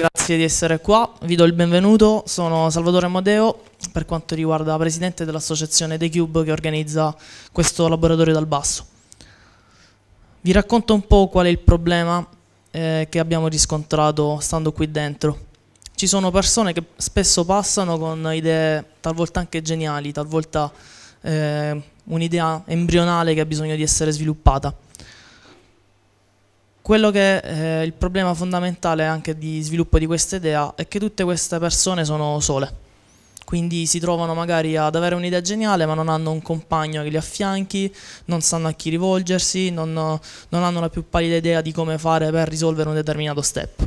Grazie di essere qua, vi do il benvenuto, sono Salvatore Amadeo per quanto riguarda presidente dell'associazione The Cube che organizza questo laboratorio dal basso. Vi racconto un po' qual è il problema eh, che abbiamo riscontrato stando qui dentro. Ci sono persone che spesso passano con idee talvolta anche geniali, talvolta eh, un'idea embrionale che ha bisogno di essere sviluppata quello che è eh, il problema fondamentale anche di sviluppo di questa idea è che tutte queste persone sono sole, quindi si trovano magari ad avere un'idea geniale ma non hanno un compagno che li affianchi, non sanno a chi rivolgersi, non, non hanno la più pallida idea di come fare per risolvere un determinato step.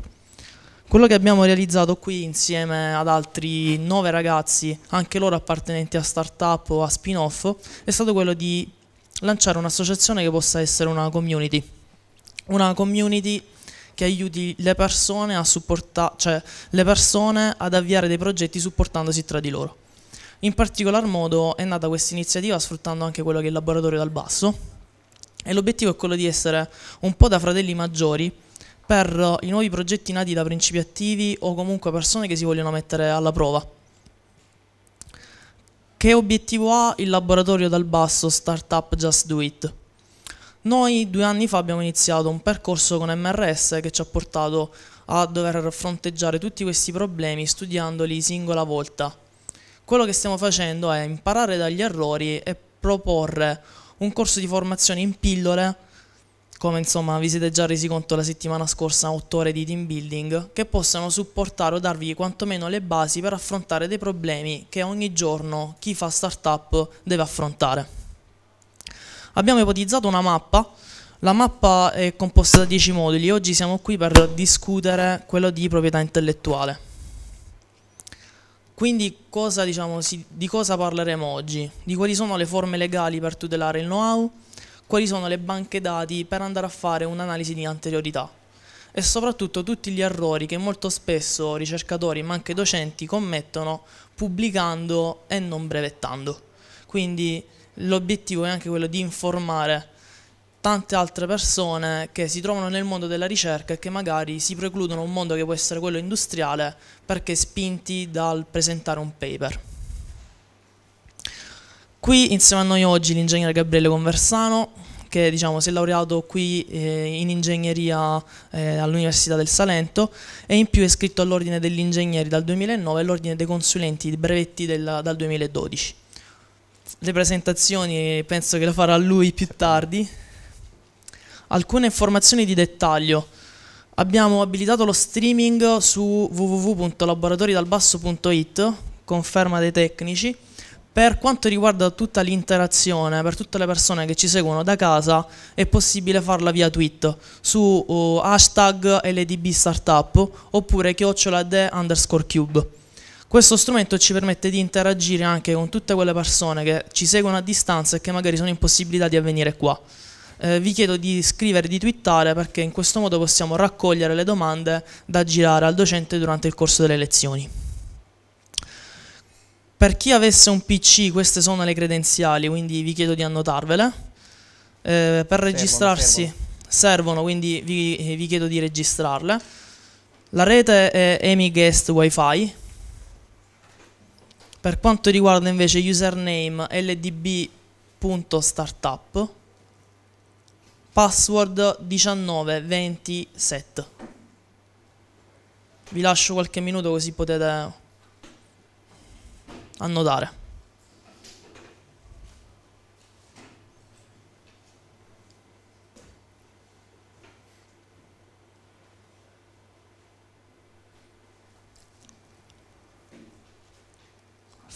Quello che abbiamo realizzato qui insieme ad altri nove ragazzi, anche loro appartenenti a start-up o a spin-off, è stato quello di lanciare un'associazione che possa essere una community una community che aiuti le persone, a supporta- cioè, le persone ad avviare dei progetti supportandosi tra di loro. In particolar modo è nata questa iniziativa sfruttando anche quello che è il laboratorio dal basso e l'obiettivo è quello di essere un po' da fratelli maggiori per i nuovi progetti nati da principi attivi o comunque persone che si vogliono mettere alla prova. Che obiettivo ha il laboratorio dal basso Startup Just Do It? Noi due anni fa abbiamo iniziato un percorso con MRS che ci ha portato a dover fronteggiare tutti questi problemi studiandoli singola volta. Quello che stiamo facendo è imparare dagli errori e proporre un corso di formazione in pillole, come insomma vi siete già resi conto la settimana scorsa, 8 ore di team building, che possano supportare o darvi quantomeno le basi per affrontare dei problemi che ogni giorno chi fa startup deve affrontare abbiamo ipotizzato una mappa la mappa è composta da 10 moduli e oggi siamo qui per discutere quello di proprietà intellettuale. Quindi cosa, diciamo, si, di cosa parleremo oggi? Di quali sono le forme legali per tutelare il know-how, quali sono le banche dati per andare a fare un'analisi di anteriorità e soprattutto tutti gli errori che molto spesso ricercatori ma anche docenti commettono pubblicando e non brevettando. Quindi l'obiettivo è anche quello di informare tante altre persone che si trovano nel mondo della ricerca e che magari si precludono un mondo che può essere quello industriale perché spinti dal presentare un paper. Qui insieme a noi oggi l'ingegnere Gabriele Conversano, che diciamo, si è laureato qui eh, in ingegneria eh, all'Università del Salento e in più è iscritto all'ordine degli ingegneri dal 2009 e all'ordine dei consulenti di brevetti della, dal 2012 le presentazioni penso che lo farà lui più tardi. Alcune informazioni di dettaglio. Abbiamo abilitato lo streaming su www.laboratoridalbasso.it, conferma dei tecnici. Per quanto riguarda tutta l'interazione, per tutte le persone che ci seguono da casa, è possibile farla via tweet su uh, hashtag LDB Startup oppure chiocciola de underscore cube. Questo strumento ci permette di interagire anche con tutte quelle persone che ci seguono a distanza e che magari sono impossibilitati di venire qua. Eh, vi chiedo di scrivere e di twittare perché in questo modo possiamo raccogliere le domande da girare al docente durante il corso delle lezioni. Per chi avesse un PC queste sono le credenziali, quindi vi chiedo di annotarvele. Eh, per registrarsi servono, servono quindi vi, vi, chiedo di registrarle. La rete è EmiGuest Wi-Fi, per quanto riguarda invece username ldb.startup, password 1927. Vi lascio qualche minuto così potete annotare.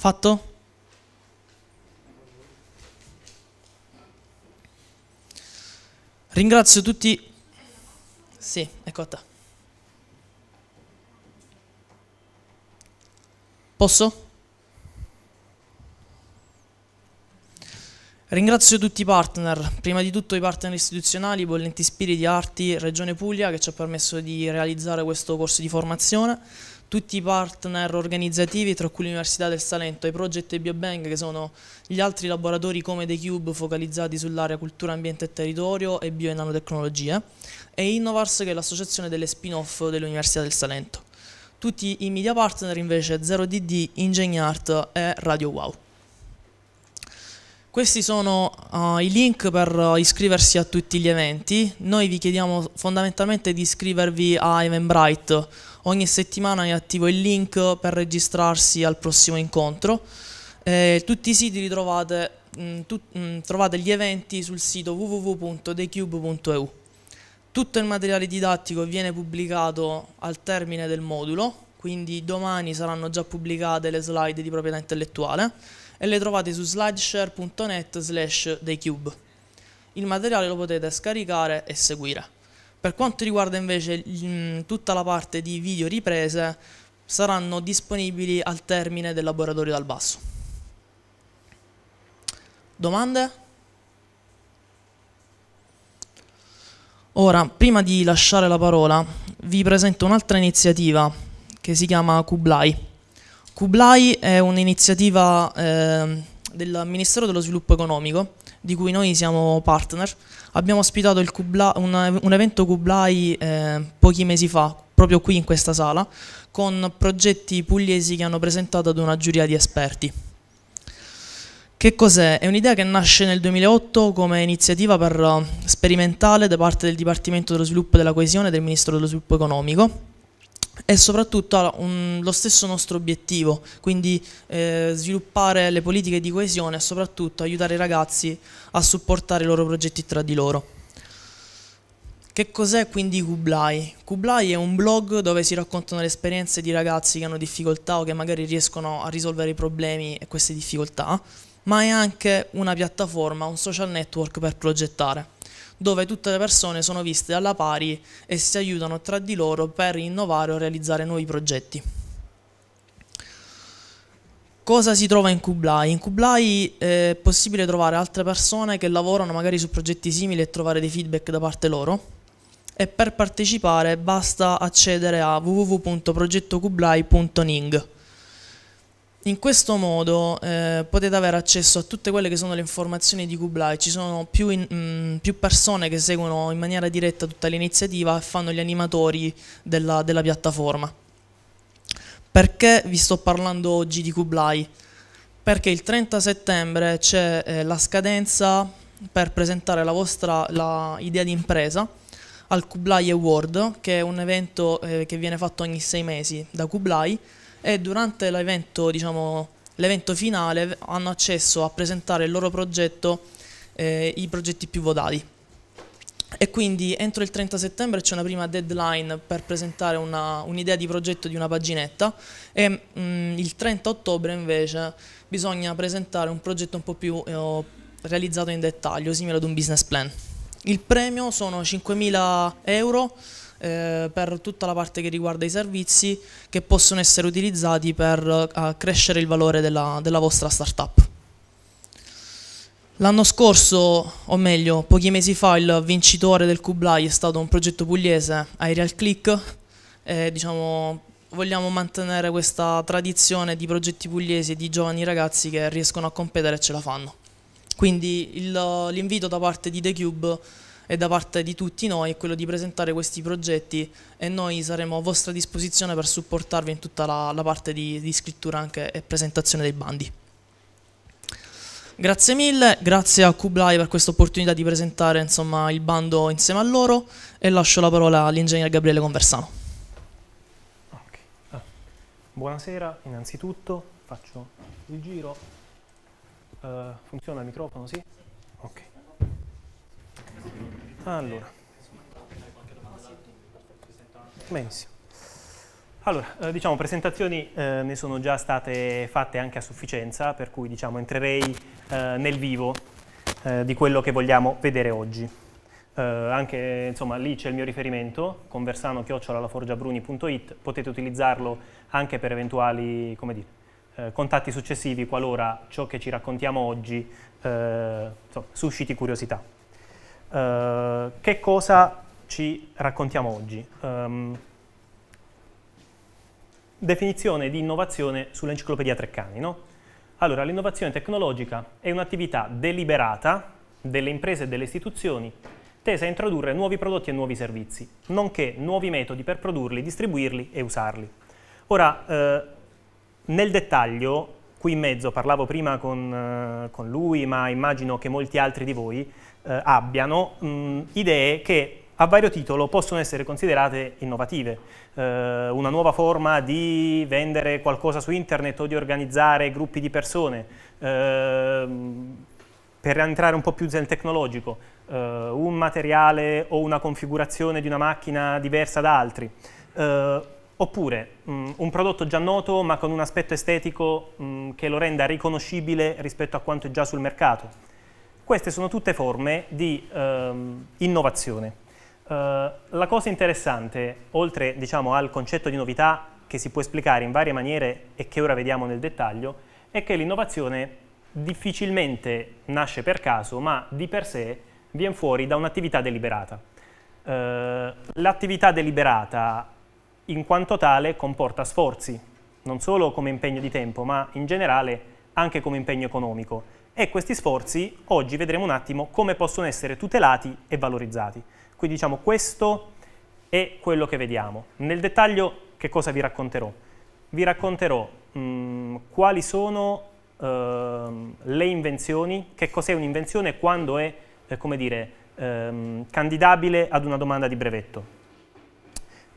fatto? Ringrazio tutti. Sì, ecco a Posso? Ringrazio tutti i partner, prima di tutto i partner istituzionali, Bollenti Spiriti Arti, Regione Puglia che ci ha permesso di realizzare questo corso di formazione tutti i partner organizzativi, tra cui l'Università del Salento, i Project Biobank, che sono gli altri laboratori come The Cube focalizzati sull'area cultura, ambiente e territorio e bio e nanotecnologie, e Innovars che è l'associazione delle spin-off dell'Università del Salento. Tutti i media partner invece 0DD, Ingegnart e Radio Wow. Questi sono uh, i link per iscriversi a tutti gli eventi. Noi vi chiediamo fondamentalmente di iscrivervi a Eventbrite ogni settimana è attivo il link per registrarsi al prossimo incontro. Eh, tutti i siti li trovate, mh, mm, tu, mh, mm, trovate gli eventi sul sito www.decube.eu. Tutto il materiale didattico viene pubblicato al termine del modulo, quindi domani saranno già pubblicate le slide di proprietà intellettuale e le trovate su slideshare.net slash Il materiale lo potete scaricare e seguire. Per quanto riguarda invece mh, mm, tutta la parte di video riprese, saranno disponibili al termine del laboratorio dal basso. Domande? Ora, prima di lasciare la parola, vi presento un'altra iniziativa che si chiama Kublai. Kublai è un'iniziativa eh, del Ministero dello Sviluppo Economico di cui noi siamo partner. Abbiamo ospitato Kubla, un, un, evento Kublai eh, pochi mesi fa, proprio qui in questa sala, con progetti pugliesi che hanno presentato ad una giuria di esperti. Che cos'è? È un'idea che nasce nel 2008 come iniziativa per, eh, sperimentale da parte del Dipartimento dello Sviluppo e della Coesione e del Ministro dello Sviluppo Economico e soprattutto un, lo stesso nostro obiettivo, quindi eh, sviluppare le politiche di coesione e soprattutto aiutare i ragazzi a supportare i loro progetti tra di loro. Che cos'è quindi Kublai? Kublai è un blog dove si raccontano le esperienze di ragazzi che hanno difficoltà o che magari riescono a risolvere i problemi e queste difficoltà, ma è anche una piattaforma, un social network per progettare dove tutte le persone sono viste alla pari e si aiutano tra di loro per innovare o realizzare nuovi progetti. Cosa si trova in Kublai? In Kublai eh, è possibile trovare altre persone che lavorano magari su progetti simili e trovare dei feedback da parte loro e per partecipare basta accedere a www.progettokublai.ning. In questo modo eh, potete avere accesso a tutte quelle che sono le informazioni di Kublai, ci sono più, in, mh, mm, più persone che seguono in maniera diretta tutta l'iniziativa e fanno gli animatori della, della piattaforma. Perché vi sto parlando oggi di Kublai? Perché il 30 settembre c'è eh, la scadenza per presentare la vostra la idea di impresa al Kublai Award, che è un evento eh, che viene fatto ogni sei mesi da Kublai, e durante l'evento, diciamo, l'evento finale hanno accesso a presentare il loro progetto, eh, i progetti più votati. E quindi entro il 30 settembre c'è una prima deadline per presentare un'idea di progetto di una paginetta e mh, mm, il 30 ottobre invece bisogna presentare un progetto un po' più eh, realizzato in dettaglio, simile ad un business plan. Il premio sono 5.000 euro eh, per tutta la parte che riguarda i servizi che possono essere utilizzati per eh, crescere il valore della, della vostra startup. L'anno scorso, o meglio, pochi mesi fa, il vincitore del Kublai è stato un progetto pugliese, Aerial Click, e, diciamo, vogliamo mantenere questa tradizione di progetti pugliesi e di giovani ragazzi che riescono a competere e ce la fanno. Quindi l'invito da parte di The Cube e da parte di tutti noi è quello di presentare questi progetti e noi saremo a vostra disposizione per supportarvi in tutta la, la parte di, di scrittura anche e presentazione dei bandi. Grazie mille, grazie a Kublai per questa opportunità di presentare insomma, il bando insieme a loro e lascio la parola all'ingegner Gabriele Conversano. Okay. Ah. Buonasera, innanzitutto faccio il giro. Uh, funziona il microfono, sì? Ok. Ah, allora. Benissimo. Allora, eh, diciamo, presentazioni eh, ne sono già state fatte anche a sufficienza, per cui diciamo, entrerei eh, nel vivo eh, di quello che vogliamo vedere oggi. Eh, anche insomma, lì c'è il mio riferimento, conversano-laforgiabruni.it, potete utilizzarlo anche per eventuali come dire, eh, contatti successivi qualora ciò che ci raccontiamo oggi eh, insomma, susciti curiosità. Eh, che cosa ci raccontiamo oggi? Um, definizione di innovazione sull'enciclopedia Treccani. No? Allora, l'innovazione tecnologica è un'attività deliberata delle imprese e delle istituzioni tesa a introdurre nuovi prodotti e nuovi servizi, nonché nuovi metodi per produrli, distribuirli e usarli. Ora, eh, nel dettaglio, qui in mezzo parlavo prima con, eh, con lui, ma immagino che molti altri di voi eh, abbiano mh, idee che a vario titolo possono essere considerate innovative. Eh, una nuova forma di vendere qualcosa su internet o di organizzare gruppi di persone. Eh, per entrare un po' più nel tecnologico, eh, un materiale o una configurazione di una macchina diversa da altri. Eh, oppure mh, un prodotto già noto ma con un aspetto estetico mh, che lo renda riconoscibile rispetto a quanto è già sul mercato. Queste sono tutte forme di ehm, innovazione. Eh, la cosa interessante, oltre diciamo, al concetto di novità che si può esplicare in varie maniere e che ora vediamo nel dettaglio, è che l'innovazione difficilmente nasce per caso, ma di per sé viene fuori da un'attività deliberata. Eh, l'attività deliberata in quanto tale comporta sforzi, non solo come impegno di tempo, ma in generale anche come impegno economico e questi sforzi oggi vedremo un attimo come possono essere tutelati e valorizzati. Quindi diciamo questo è quello che vediamo. Nel dettaglio che cosa vi racconterò? Vi racconterò mh, mm, quali sono ehm, le invenzioni, che cos'è un'invenzione e quando è, eh, come dire, ehm, candidabile ad una domanda di brevetto.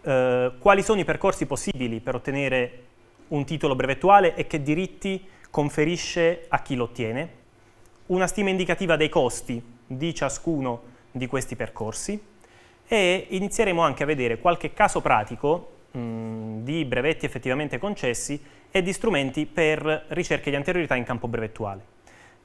Eh, quali sono i percorsi possibili per ottenere un titolo brevettuale e che diritti conferisce a chi lo ottiene una stima indicativa dei costi di ciascuno di questi percorsi e inizieremo anche a vedere qualche caso pratico mh, mm, di brevetti effettivamente concessi e di strumenti per ricerche di anteriorità in campo brevettuale.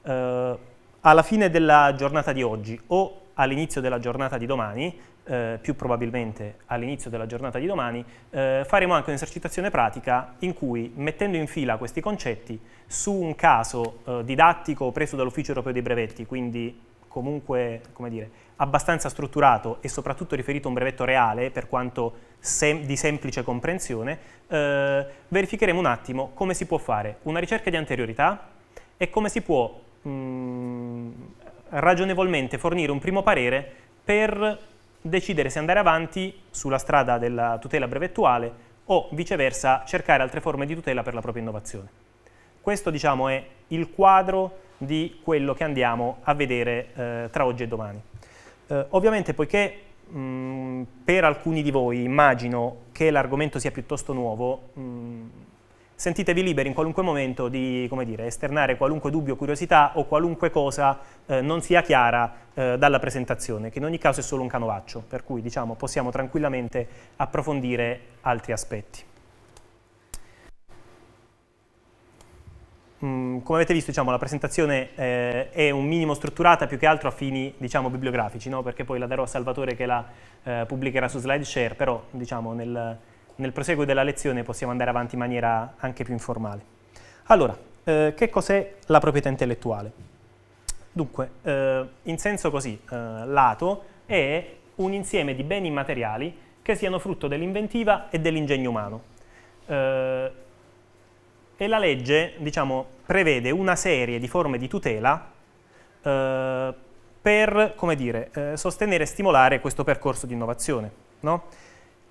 Eh, alla fine della giornata di oggi o all'inizio della giornata di domani eh, più probabilmente all'inizio della giornata di domani, eh, faremo anche un'esercitazione pratica in cui, mettendo in fila questi concetti, su un caso eh, didattico preso dall'Ufficio Europeo dei Brevetti, quindi comunque come dire, abbastanza strutturato e soprattutto riferito a un brevetto reale, per quanto sem di semplice comprensione, eh, verificheremo un attimo come si può fare una ricerca di anteriorità e come si può mh, mm, ragionevolmente fornire un primo parere per decidere se andare avanti sulla strada della tutela brevettuale o viceversa cercare altre forme di tutela per la propria innovazione. Questo diciamo, è il quadro di quello che andiamo a vedere eh, tra oggi e domani. Eh, ovviamente poiché mh, mm, per alcuni di voi immagino che l'argomento sia piuttosto nuovo, mh, mm, sentitevi liberi in qualunque momento di dire, esternare qualunque dubbio, curiosità o qualunque cosa eh, non sia chiara eh, dalla presentazione, che in ogni caso è solo un canovaccio, per cui diciamo, possiamo tranquillamente approfondire altri aspetti. Mm, come avete visto diciamo, la presentazione eh, è un minimo strutturata più che altro a fini diciamo, bibliografici, no? perché poi la darò a Salvatore che la eh, pubblicherà su SlideShare, però diciamo, nel nel proseguo della lezione possiamo andare avanti in maniera anche più informale. Allora, eh, che cos'è la proprietà intellettuale? Dunque, eh, in senso così eh, lato, è un insieme di beni immateriali che siano frutto dell'inventiva e dell'ingegno umano. Eh, e la legge, diciamo, prevede una serie di forme di tutela eh, per, come dire, sostenere e stimolare questo percorso di innovazione. No?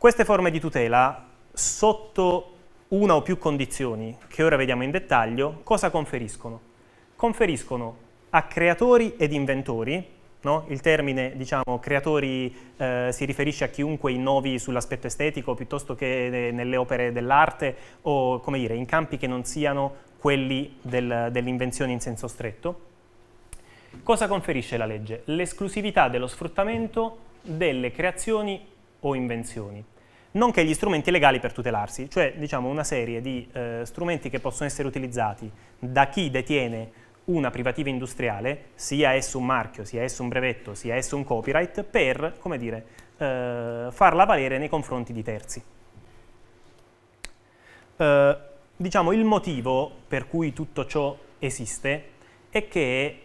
Queste forme di tutela, sotto una o più condizioni, che ora vediamo in dettaglio, cosa conferiscono? Conferiscono a creatori ed inventori, no? il termine diciamo, creatori eh, si riferisce a chiunque innovi sull'aspetto estetico piuttosto che eh, nelle opere dell'arte o come dire, in campi che non siano quelli del, dell'invenzione in senso stretto. Cosa conferisce la legge? L'esclusività dello sfruttamento delle creazioni o invenzioni nonché gli strumenti legali per tutelarsi, cioè diciamo, una serie di eh, strumenti che possono essere utilizzati da chi detiene una privativa industriale, sia esso un marchio, sia esso un brevetto, sia esso un copyright, per come dire, eh, farla valere nei confronti di terzi. Eh, diciamo, il motivo per cui tutto ciò esiste è che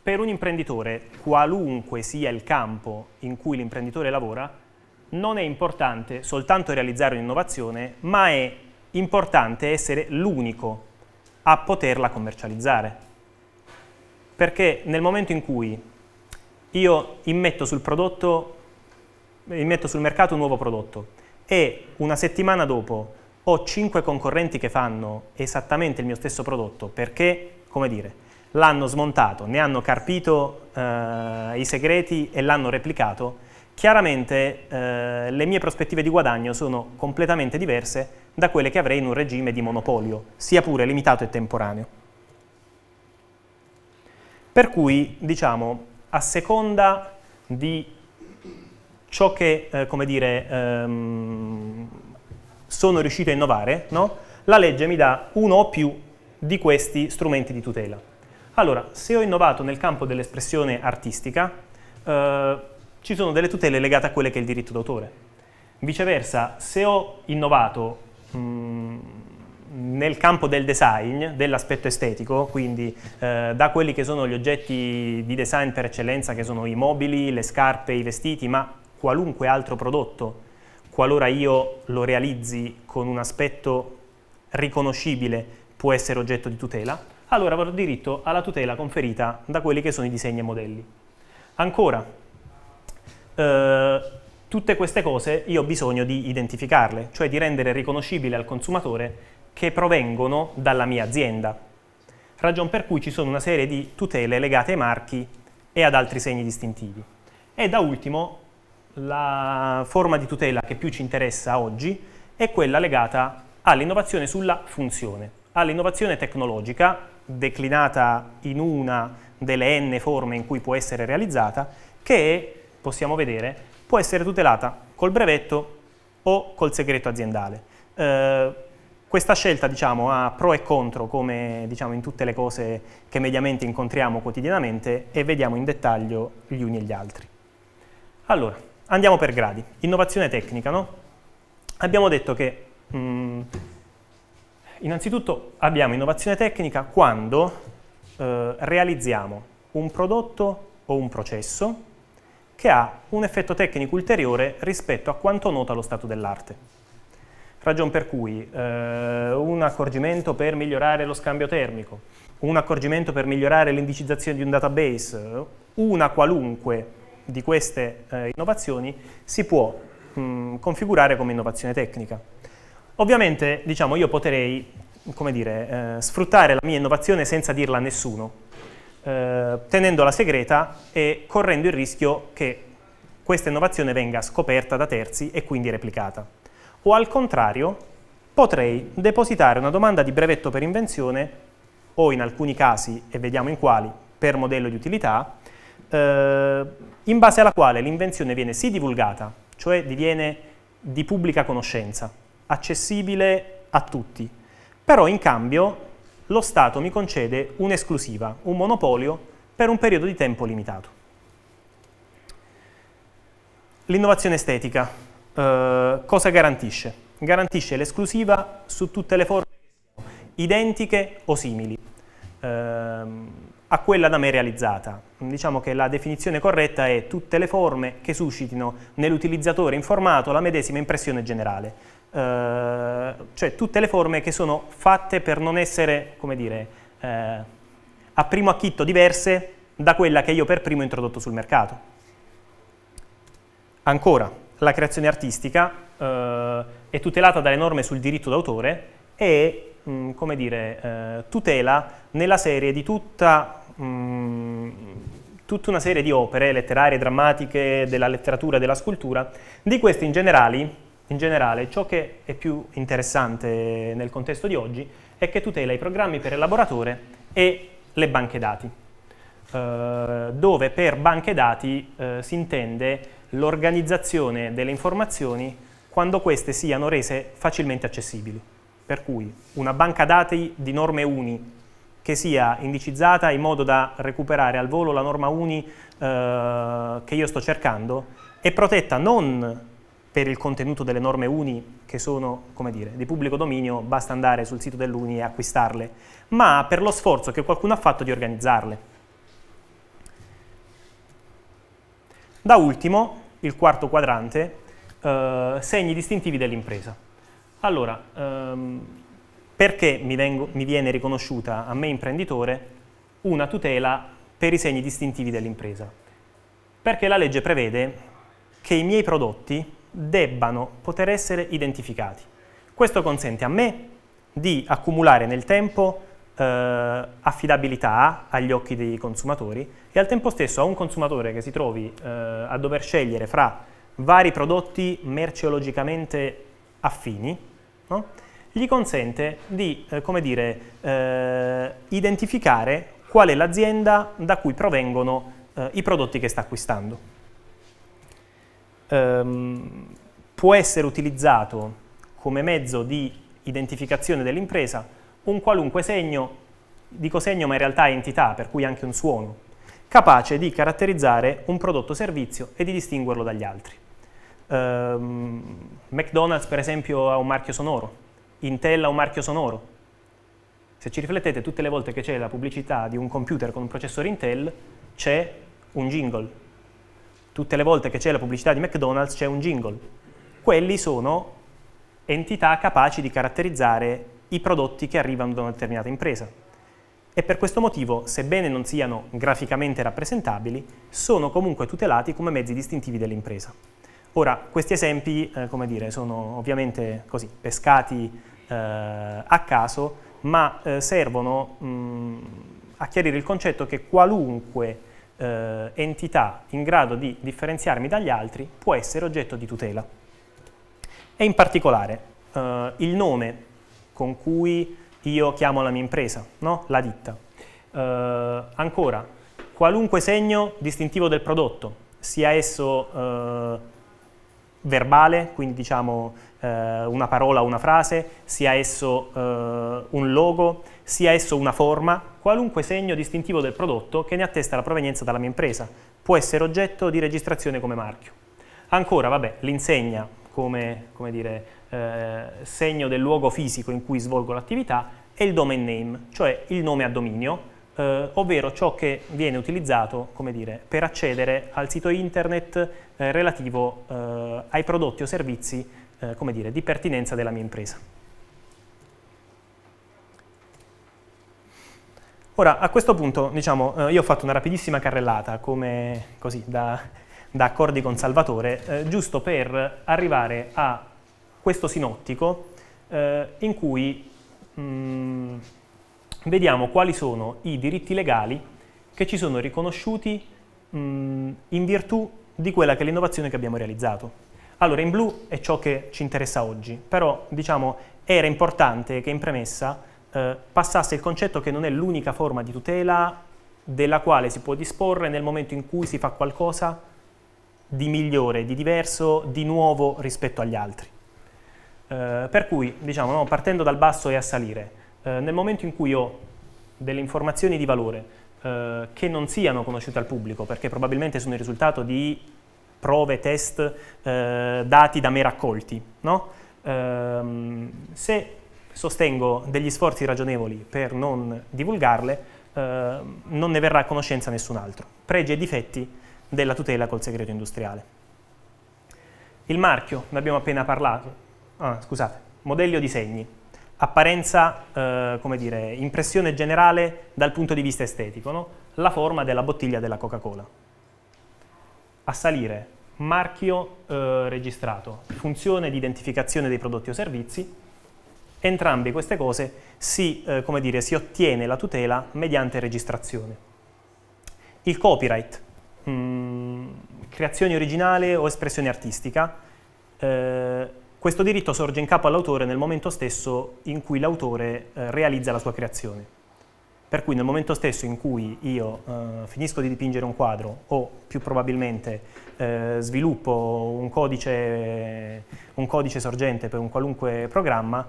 per un imprenditore, qualunque sia il campo in cui l'imprenditore lavora, non è importante soltanto realizzare un'innovazione, ma è importante essere l'unico a poterla commercializzare. Perché nel momento in cui io immetto sul, prodotto, immetto sul mercato un nuovo prodotto e una settimana dopo ho cinque concorrenti che fanno esattamente il mio stesso prodotto perché, come dire, l'hanno smontato, ne hanno carpito eh, i segreti e l'hanno replicato, Chiaramente eh, le mie prospettive di guadagno sono completamente diverse da quelle che avrei in un regime di monopolio, sia pure limitato e temporaneo. Per cui, diciamo, a seconda di ciò che, eh, come dire, ehm, sono riuscito a innovare, no? la legge mi dà uno o più di questi strumenti di tutela. Allora, se ho innovato nel campo dell'espressione artistica, eh, ci sono delle tutele legate a quelle che è il diritto d'autore. Viceversa, se ho innovato mm, nel campo del design, dell'aspetto estetico, quindi eh, da quelli che sono gli oggetti di design per eccellenza, che sono i mobili, le scarpe, i vestiti, ma qualunque altro prodotto, qualora io lo realizzi con un aspetto riconoscibile, può essere oggetto di tutela, allora avrò diritto alla tutela conferita da quelli che sono i disegni e modelli. Ancora, eh, tutte queste cose io ho bisogno di identificarle, cioè di rendere riconoscibile al consumatore che provengono dalla mia azienda. Ragion per cui ci sono una serie di tutele legate ai marchi e ad altri segni distintivi. E da ultimo, la forma di tutela che più ci interessa oggi è quella legata all'innovazione sulla funzione, all'innovazione tecnologica declinata in una delle n forme in cui può essere realizzata, che è possiamo vedere, può essere tutelata col brevetto o col segreto aziendale. Eh, questa scelta diciamo, ha pro e contro, come diciamo, in tutte le cose che mediamente incontriamo quotidianamente e vediamo in dettaglio gli uni e gli altri. Allora, andiamo per gradi. Innovazione tecnica, no? Abbiamo detto che mh, mm, innanzitutto abbiamo innovazione tecnica quando eh, realizziamo un prodotto o un processo che ha un effetto tecnico ulteriore rispetto a quanto nota lo stato dell'arte. Ragion per cui eh, un accorgimento per migliorare lo scambio termico, un accorgimento per migliorare l'indicizzazione di un database, una qualunque di queste eh, innovazioni si può mh, configurare come innovazione tecnica. Ovviamente, diciamo, io potrei, come dire, eh, sfruttare la mia innovazione senza dirla a nessuno, eh, tenendola segreta e correndo il rischio che questa innovazione venga scoperta da terzi e quindi replicata. O al contrario, potrei depositare una domanda di brevetto per invenzione o in alcuni casi, e vediamo in quali, per modello di utilità, eh, in base alla quale l'invenzione viene sì divulgata, cioè diviene di pubblica conoscenza, accessibile a tutti, però in cambio lo Stato mi concede un'esclusiva, un monopolio, per un periodo di tempo limitato. L'innovazione estetica eh, cosa garantisce? Garantisce l'esclusiva su tutte le forme identiche o simili eh, a quella da me realizzata. Diciamo che la definizione corretta è tutte le forme che suscitino nell'utilizzatore informato la medesima impressione generale eh, cioè tutte le forme che sono fatte per non essere, come dire, eh, a primo acchitto diverse da quella che io per primo ho introdotto sul mercato. Ancora, la creazione artistica eh, è tutelata dalle norme sul diritto d'autore e, mh, mm, come dire, eh, tutela nella serie di tutta... Mh, mm, tutta una serie di opere letterarie, drammatiche, della letteratura, della scultura, di queste in generale in generale, ciò che è più interessante nel contesto di oggi è che tutela i programmi per elaboratore e le banche dati, eh, dove per banche dati eh, si intende l'organizzazione delle informazioni quando queste siano rese facilmente accessibili. Per cui una banca dati di norme uni che sia indicizzata in modo da recuperare al volo la norma uni eh, che io sto cercando è protetta non per il contenuto delle norme UNI, che sono dire, di pubblico dominio, basta andare sul sito dell'UNI e acquistarle, ma per lo sforzo che qualcuno ha fatto di organizzarle. Da ultimo, il quarto quadrante, eh, segni distintivi dell'impresa. Allora, ehm, perché mi, vengo, mi viene riconosciuta a me imprenditore una tutela per i segni distintivi dell'impresa? Perché la legge prevede che i miei prodotti debbano poter essere identificati. Questo consente a me di accumulare nel tempo eh, affidabilità agli occhi dei consumatori e al tempo stesso a un consumatore che si trovi eh, a dover scegliere fra vari prodotti merceologicamente affini, no? gli consente di eh, come dire, eh, identificare qual è l'azienda da cui provengono eh, i prodotti che sta acquistando ehm, può essere utilizzato come mezzo di identificazione dell'impresa un qualunque segno, dico segno ma in realtà è entità, per cui anche un suono, capace di caratterizzare un prodotto o servizio e di distinguerlo dagli altri. Ehm, McDonald's per esempio ha un marchio sonoro, Intel ha un marchio sonoro. Se ci riflettete, tutte le volte che c'è la pubblicità di un computer con un processore Intel, c'è un jingle, tutte le volte che c'è la pubblicità di McDonald's c'è un jingle. Quelli sono entità capaci di caratterizzare i prodotti che arrivano da una determinata impresa. E per questo motivo, sebbene non siano graficamente rappresentabili, sono comunque tutelati come mezzi distintivi dell'impresa. Ora, questi esempi, eh, come dire, sono ovviamente così, pescati eh, a caso, ma eh, servono mh, mm, a chiarire il concetto che qualunque eh, entità in grado di differenziarmi dagli altri può essere oggetto di tutela. E in particolare eh, il nome con cui io chiamo la mia impresa, no? la ditta. Eh, ancora, qualunque segno distintivo del prodotto, sia esso eh, verbale, quindi diciamo eh, una parola o una frase, sia esso eh, un logo, sia esso una forma, qualunque segno distintivo del prodotto che ne attesta la provenienza dalla mia impresa. Può essere oggetto di registrazione come marchio. Ancora, vabbè, l'insegna come, come dire, eh, segno del luogo fisico in cui svolgo l'attività e il domain name, cioè il nome a dominio, eh, ovvero ciò che viene utilizzato dire, per accedere al sito internet eh, relativo eh, ai prodotti o servizi eh, dire, di pertinenza della mia impresa. Ora, a questo punto, diciamo, eh, io ho fatto una rapidissima carrellata, come così, da, da accordi con Salvatore, eh, giusto per arrivare a questo sinottico eh, in cui mh, mm, vediamo quali sono i diritti legali che ci sono riconosciuti mh, mm, in virtù di quella che è l'innovazione che abbiamo realizzato. Allora, in blu è ciò che ci interessa oggi, però diciamo era importante che in premessa eh, passasse il concetto che non è l'unica forma di tutela della quale si può disporre nel momento in cui si fa qualcosa di migliore, di diverso, di nuovo rispetto agli altri. Eh, per cui, diciamo, no, partendo dal basso e a salire, eh, nel momento in cui ho delle informazioni di valore eh, che non siano conosciute al pubblico, perché probabilmente sono il risultato di prove, test, eh, dati da me raccolti, no? Ehm, se sostengo degli sforzi ragionevoli per non divulgarle, eh, non ne verrà a conoscenza nessun altro. Pregi e difetti della tutela col segreto industriale. Il marchio, ne abbiamo appena parlato, ah, scusate, modelli o disegni, apparenza, eh, come dire, impressione generale dal punto di vista estetico, no? la forma della bottiglia della Coca-Cola. A salire, marchio eh, registrato, funzione di identificazione dei prodotti o servizi, entrambe queste cose si, eh, dire, si ottiene la tutela mediante registrazione. Il copyright, mh, mm, creazione originale o espressione artistica, eh, questo diritto sorge in capo all'autore nel momento stesso in cui l'autore eh, realizza la sua creazione. Per cui nel momento stesso in cui io eh, finisco di dipingere un quadro o più probabilmente eh, sviluppo un codice, un codice sorgente per un qualunque programma,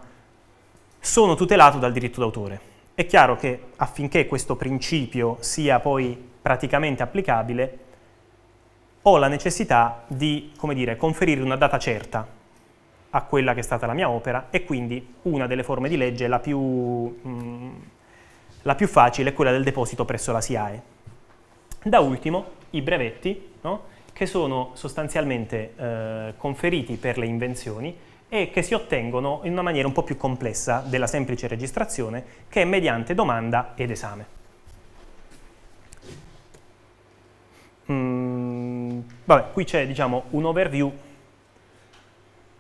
sono tutelato dal diritto d'autore. È chiaro che affinché questo principio sia poi praticamente applicabile, ho la necessità di, come dire, conferire una data certa a quella che è stata la mia opera e quindi una delle forme di legge, la più, mh, mm, la più facile, è quella del deposito presso la SIAE. Da ultimo, i brevetti, no? che sono sostanzialmente eh, conferiti per le invenzioni, e che si ottengono in una maniera un po' più complessa della semplice registrazione, che è mediante domanda ed esame. Mm, vabbè, qui c'è diciamo, un overview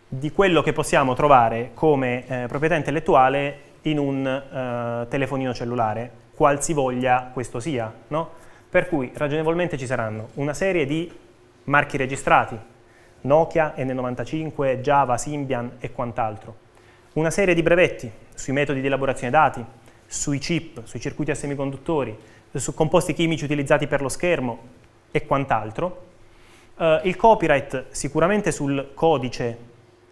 di quello che possiamo trovare come eh, proprietà intellettuale in un eh, telefonino cellulare, qualsivoglia questo sia. No? Per cui ragionevolmente ci saranno una serie di marchi registrati, Nokia, N95, Java, Symbian e quant'altro. Una serie di brevetti sui metodi di elaborazione dati, sui chip, sui circuiti a semiconduttori, su composti chimici utilizzati per lo schermo e quant'altro. Uh, il copyright sicuramente sul codice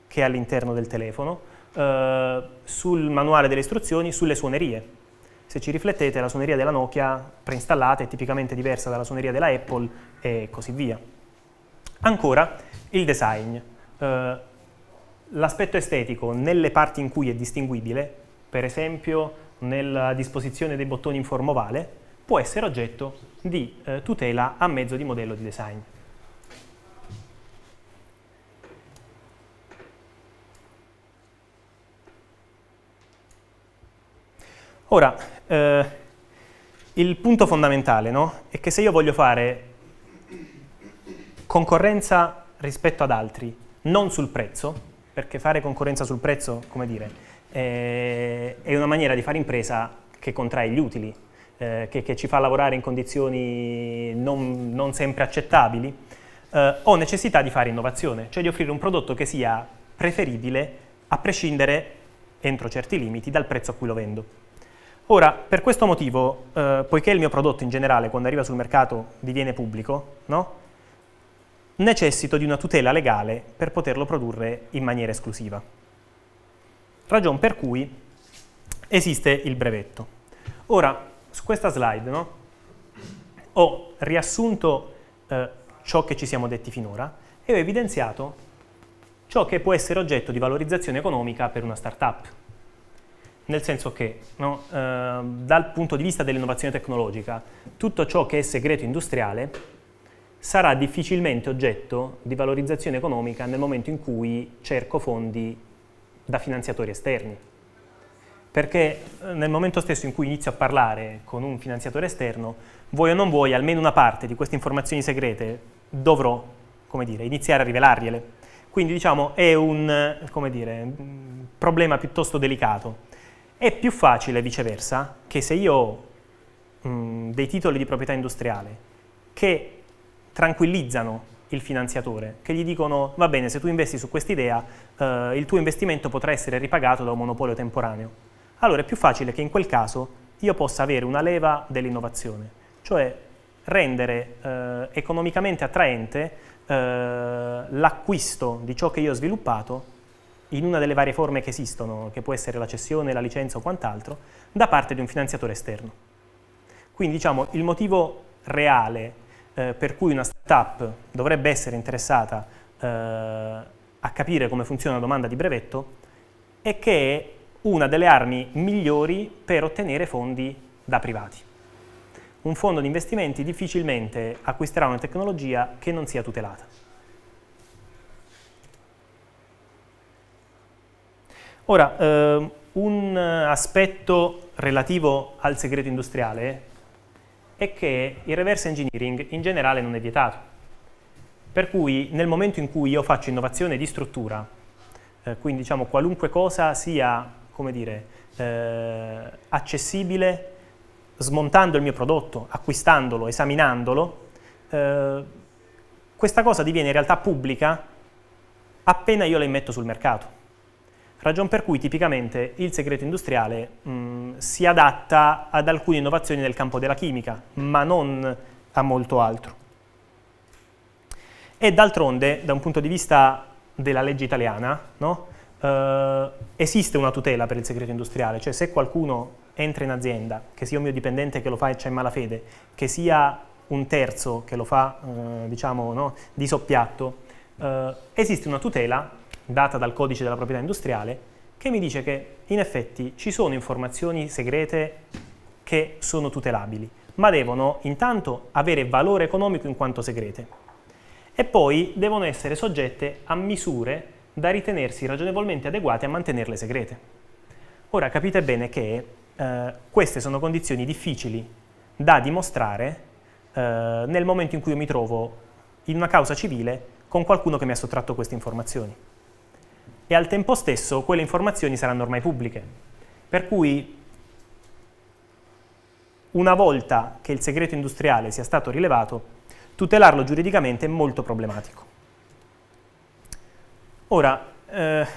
che è all'interno del telefono, uh, sul manuale delle istruzioni, sulle suonerie. Se ci riflettete, la suoneria della Nokia preinstallata è tipicamente diversa dalla suoneria della Apple e così via. Ancora il design. Eh, L'aspetto estetico nelle parti in cui è distinguibile, per esempio nella disposizione dei bottoni in forma ovale, può essere oggetto di eh, tutela a mezzo di modello di design. Ora, eh, il punto fondamentale no? è che se io voglio fare concorrenza rispetto ad altri, non sul prezzo, perché fare concorrenza sul prezzo, come dire, eh, è una maniera di fare impresa che contrae gli utili, eh, che, che ci fa lavorare in condizioni non, non sempre accettabili. Eh, ho necessità di fare innovazione, cioè di offrire un prodotto che sia preferibile a prescindere, entro certi limiti, dal prezzo a cui lo vendo. Ora, per questo motivo, eh, poiché il mio prodotto in generale, quando arriva sul mercato, diviene pubblico, no? necessito di una tutela legale per poterlo produrre in maniera esclusiva. Ragion per cui esiste il brevetto. Ora, su questa slide no, ho riassunto eh, ciò che ci siamo detti finora e ho evidenziato ciò che può essere oggetto di valorizzazione economica per una startup. Nel senso che no, eh, dal punto di vista dell'innovazione tecnologica tutto ciò che è segreto industriale sarà difficilmente oggetto di valorizzazione economica nel momento in cui cerco fondi da finanziatori esterni. Perché eh, nel momento stesso in cui inizio a parlare con un finanziatore esterno, vuoi o non vuoi, almeno una parte di queste informazioni segrete dovrò, come dire, iniziare a rivelargliele. Quindi diciamo è un, come dire, problema piuttosto delicato. È più facile viceversa che se io ho mh, mm, dei titoli di proprietà industriale che tranquillizzano il finanziatore, che gli dicono va bene, se tu investi su quest'idea, eh, il tuo investimento potrà essere ripagato da un monopolio temporaneo. Allora è più facile che in quel caso io possa avere una leva dell'innovazione, cioè rendere eh, economicamente attraente eh, l'acquisto di ciò che io ho sviluppato in una delle varie forme che esistono, che può essere la cessione, la licenza o quant'altro, da parte di un finanziatore esterno. Quindi diciamo il motivo reale eh, per cui una startup dovrebbe essere interessata eh, a capire come funziona la domanda di brevetto e che è una delle armi migliori per ottenere fondi da privati. Un fondo di investimenti difficilmente acquisterà una tecnologia che non sia tutelata. Ora, eh, un aspetto relativo al segreto industriale è che il reverse engineering in generale non è vietato. Per cui nel momento in cui io faccio innovazione di struttura, eh, quindi diciamo qualunque cosa sia, come dire, eh, accessibile smontando il mio prodotto, acquistandolo, esaminandolo, eh, questa cosa diviene in realtà pubblica appena io la immetto sul mercato. Ragion per cui tipicamente il segreto industriale mh, mm, si adatta ad alcune innovazioni nel campo della chimica, ma non a molto altro. E d'altronde, da un punto di vista della legge italiana, no? eh, esiste una tutela per il segreto industriale, cioè se qualcuno entra in azienda, che sia un mio dipendente che lo fa e c'è in malafede, che sia un terzo che lo fa eh, diciamo, no, di soppiatto, eh, esiste una tutela data dal codice della proprietà industriale che mi dice che in effetti ci sono informazioni segrete che sono tutelabili, ma devono intanto avere valore economico in quanto segrete e poi devono essere soggette a misure da ritenersi ragionevolmente adeguate a mantenerle segrete. Ora capite bene che eh, queste sono condizioni difficili da dimostrare eh, nel momento in cui io mi trovo in una causa civile con qualcuno che mi ha sottratto queste informazioni e al tempo stesso quelle informazioni saranno ormai pubbliche. Per cui una volta che il segreto industriale sia stato rilevato, tutelarlo giuridicamente è molto problematico. Ora, eh,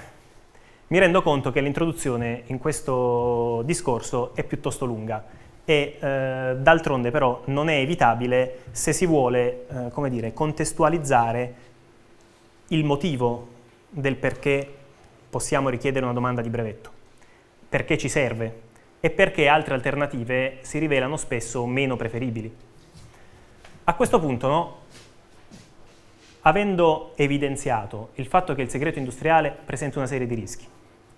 mi rendo conto che l'introduzione in questo discorso è piuttosto lunga e eh, d'altronde però non è evitabile se si vuole eh, dire, contestualizzare il motivo del perché possiamo richiedere una domanda di brevetto. Perché ci serve? E perché altre alternative si rivelano spesso meno preferibili. A questo punto, no, avendo evidenziato il fatto che il segreto industriale presenta una serie di rischi,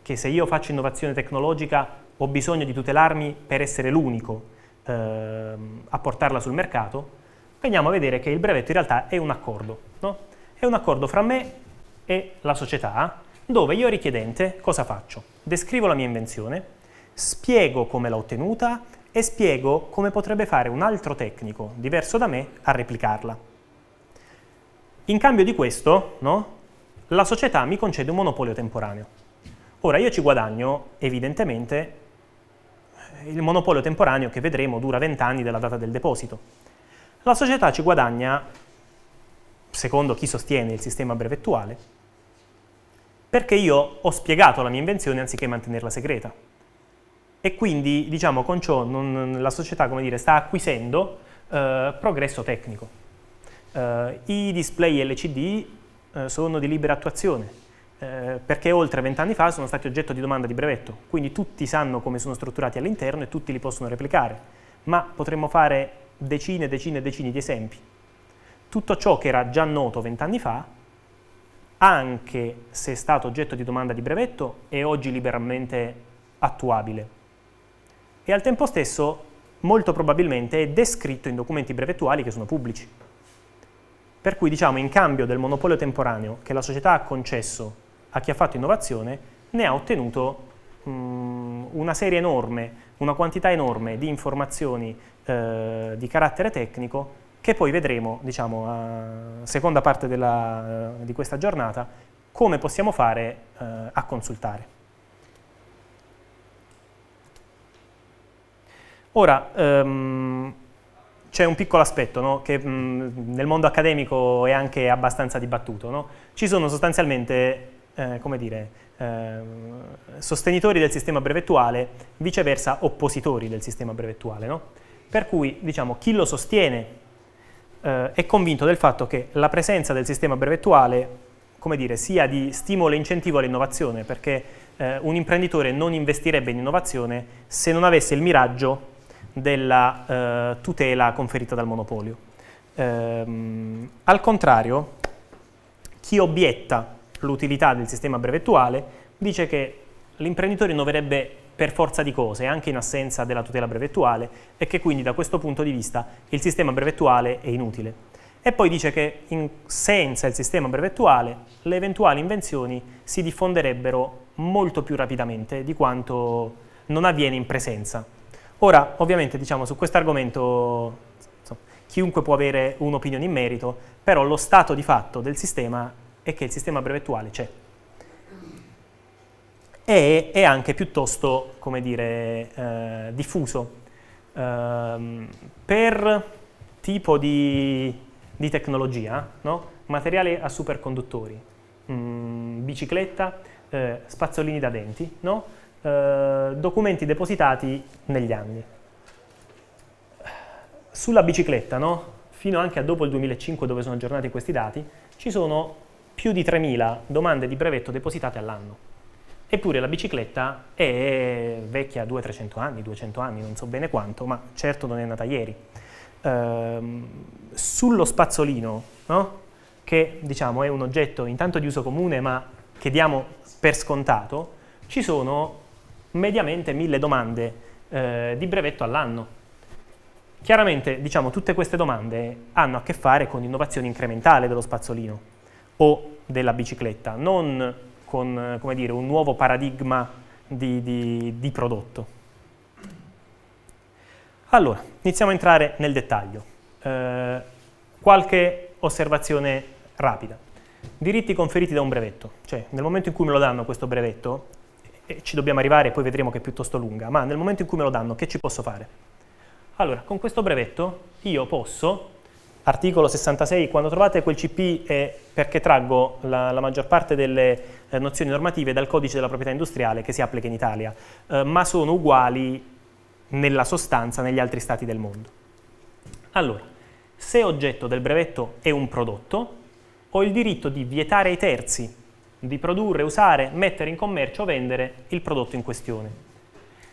che se io faccio innovazione tecnologica ho bisogno di tutelarmi per essere l'unico eh, a portarla sul mercato, veniamo a vedere che il brevetto in realtà è un accordo. No? È un accordo fra me e la società dove io richiedente cosa faccio? Descrivo la mia invenzione, spiego come l'ho ottenuta e spiego come potrebbe fare un altro tecnico diverso da me a replicarla. In cambio di questo, no, la società mi concede un monopolio temporaneo. Ora io ci guadagno, evidentemente, il monopolio temporaneo che vedremo dura 20 anni dalla data del deposito. La società ci guadagna, secondo chi sostiene il sistema brevettuale, perché io ho spiegato la mia invenzione anziché mantenerla segreta. E quindi, diciamo, con ciò non, la società, come dire, sta acquisendo eh, progresso tecnico. Eh, I display LCD eh, sono di libera attuazione, eh, perché oltre vent'anni fa sono stati oggetto di domanda di brevetto, quindi tutti sanno come sono strutturati all'interno e tutti li possono replicare, ma potremmo fare decine e decine e decine di esempi. Tutto ciò che era già noto vent'anni fa anche se è stato oggetto di domanda di brevetto, è oggi liberamente attuabile. E al tempo stesso, molto probabilmente, è descritto in documenti brevettuali che sono pubblici. Per cui, diciamo, in cambio del monopolio temporaneo che la società ha concesso a chi ha fatto innovazione, ne ha ottenuto mh, mm, una serie enorme, una quantità enorme di informazioni eh, di carattere tecnico che poi vedremo, diciamo, a seconda parte della, di questa giornata, come possiamo fare eh, a consultare. Ora, ehm, c'è un piccolo aspetto no? che mh, mm, nel mondo accademico è anche abbastanza dibattuto. No? Ci sono sostanzialmente, eh, come dire, eh, sostenitori del sistema brevettuale, viceversa oppositori del sistema brevettuale. No? Per cui, diciamo, chi lo sostiene eh, è convinto del fatto che la presenza del sistema brevettuale come dire, sia di stimolo e incentivo all'innovazione, perché eh, un imprenditore non investirebbe in innovazione se non avesse il miraggio della eh, tutela conferita dal monopolio. Ehm, al contrario, chi obietta l'utilità del sistema brevettuale dice che l'imprenditore innoverebbe per forza di cose, anche in assenza della tutela brevettuale, e che quindi da questo punto di vista il sistema brevettuale è inutile. E poi dice che in, senza il sistema brevettuale le eventuali invenzioni si diffonderebbero molto più rapidamente di quanto non avviene in presenza. Ora, ovviamente, diciamo, su questo argomento chiunque può avere un'opinione in merito, però lo stato di fatto del sistema è che il sistema brevettuale c'è e è anche piuttosto, come dire, eh, diffuso. Ehm, per tipo di, di tecnologia, no? materiale a superconduttori, mh, mm, bicicletta, eh, spazzolini da denti, no? eh, documenti depositati negli anni. Sulla bicicletta, no? fino anche a dopo il 2005 dove sono aggiornati questi dati, ci sono più di 3.000 domande di brevetto depositate all'anno. Eppure la bicicletta è vecchia 200-300 anni, 200 anni, non so bene quanto, ma certo non è nata ieri. Ehm, sullo spazzolino, no? che diciamo è un oggetto intanto di uso comune ma che diamo per scontato, ci sono mediamente mille domande eh, di brevetto all'anno. Chiaramente, diciamo, tutte queste domande hanno a che fare con l'innovazione incrementale dello spazzolino o della bicicletta, non con eh, dire, un nuovo paradigma di, di, di prodotto. Allora, iniziamo a entrare nel dettaglio. Eh, qualche osservazione rapida. Diritti conferiti da un brevetto, cioè nel momento in cui me lo danno questo brevetto, e eh, ci dobbiamo arrivare, e poi vedremo che è piuttosto lunga, ma nel momento in cui me lo danno, che ci posso fare? Allora, con questo brevetto io posso articolo 66, quando trovate quel CP è eh, perché traggo la, la maggior parte delle eh, nozioni normative dal codice della proprietà industriale che si applica in Italia, eh, ma sono uguali nella sostanza negli altri stati del mondo. Allora, se oggetto del brevetto è un prodotto, ho il diritto di vietare ai terzi di produrre, usare, mettere in commercio o vendere il prodotto in questione.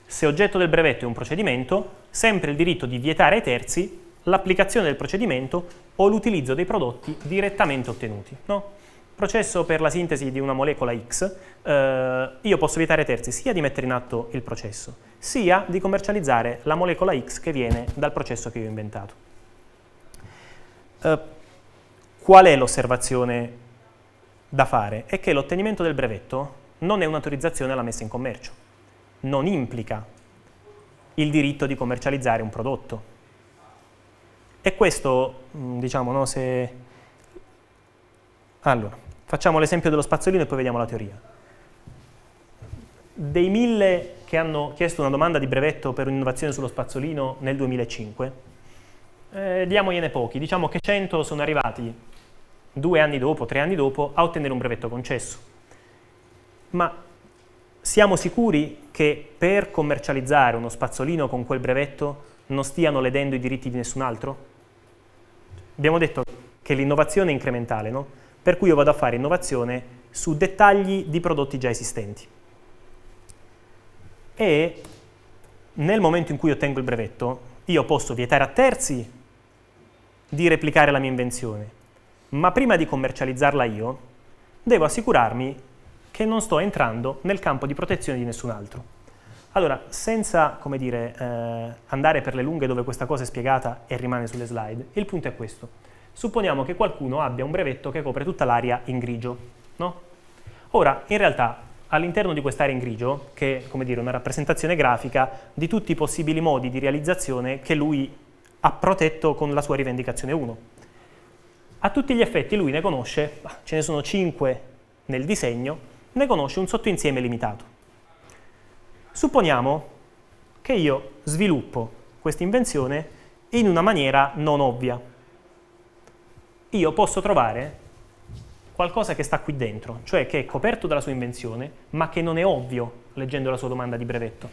Se oggetto del brevetto è un procedimento, sempre il diritto di vietare ai terzi l'applicazione del procedimento o l'utilizzo dei prodotti direttamente ottenuti. No? Processo per la sintesi di una molecola X, eh, io posso evitare terzi sia di mettere in atto il processo, sia di commercializzare la molecola X che viene dal processo che io ho inventato. Eh, qual è l'osservazione da fare? È che l'ottenimento del brevetto non è un'autorizzazione alla messa in commercio, non implica il diritto di commercializzare un prodotto e questo, mm, diciamo, no, se... Allora, facciamo l'esempio dello spazzolino e poi vediamo la teoria. Dei mille che hanno chiesto una domanda di brevetto per un'innovazione sullo spazzolino nel 2005, eh, diamogliene pochi, diciamo che 100 sono arrivati due anni dopo, tre anni dopo, a ottenere un brevetto concesso. Ma siamo sicuri che per commercializzare uno spazzolino con quel brevetto non stiano ledendo i diritti di nessun altro? Abbiamo detto che l'innovazione è incrementale, no? per cui io vado a fare innovazione su dettagli di prodotti già esistenti. E nel momento in cui ottengo il brevetto, io posso vietare a terzi di replicare la mia invenzione, ma prima di commercializzarla io, devo assicurarmi che non sto entrando nel campo di protezione di nessun altro. Allora, senza dire, eh, andare per le lunghe dove questa cosa è spiegata e rimane sulle slide, il punto è questo. Supponiamo che qualcuno abbia un brevetto che copre tutta l'area in grigio. No? Ora, in realtà, all'interno di quest'area in grigio, che è dire, una rappresentazione grafica di tutti i possibili modi di realizzazione che lui ha protetto con la sua rivendicazione 1. A tutti gli effetti lui ne conosce, ce ne sono 5 nel disegno, ne conosce un sottoinsieme limitato. Supponiamo che io sviluppo questa invenzione in una maniera non ovvia. Io posso trovare qualcosa che sta qui dentro, cioè che è coperto dalla sua invenzione, ma che non è ovvio leggendo la sua domanda di brevetto.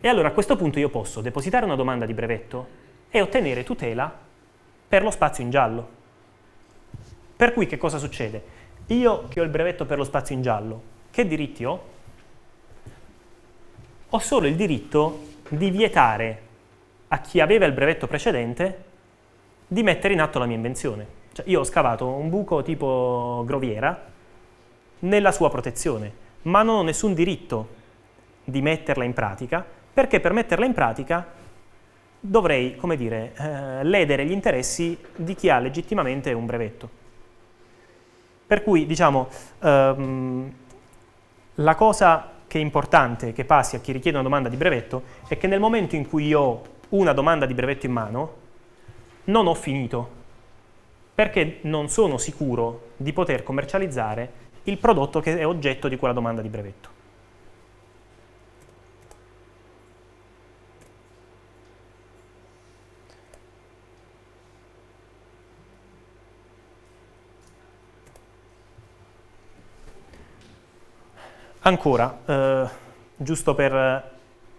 E allora a questo punto io posso depositare una domanda di brevetto e ottenere tutela per lo spazio in giallo. Per cui che cosa succede? Io che ho il brevetto per lo spazio in giallo, che diritti ho? ho solo il diritto di vietare a chi aveva il brevetto precedente di mettere in atto la mia invenzione. Cioè io ho scavato un buco tipo groviera nella sua protezione, ma non ho nessun diritto di metterla in pratica, perché per metterla in pratica dovrei, come dire, eh, ledere gli interessi di chi ha legittimamente un brevetto. Per cui, diciamo, ehm, la cosa che è importante che passi a chi richiede una domanda di brevetto è che nel momento in cui io ho una domanda di brevetto in mano, non ho finito, perché non sono sicuro di poter commercializzare il prodotto che è oggetto di quella domanda di brevetto. Ancora, eh, giusto per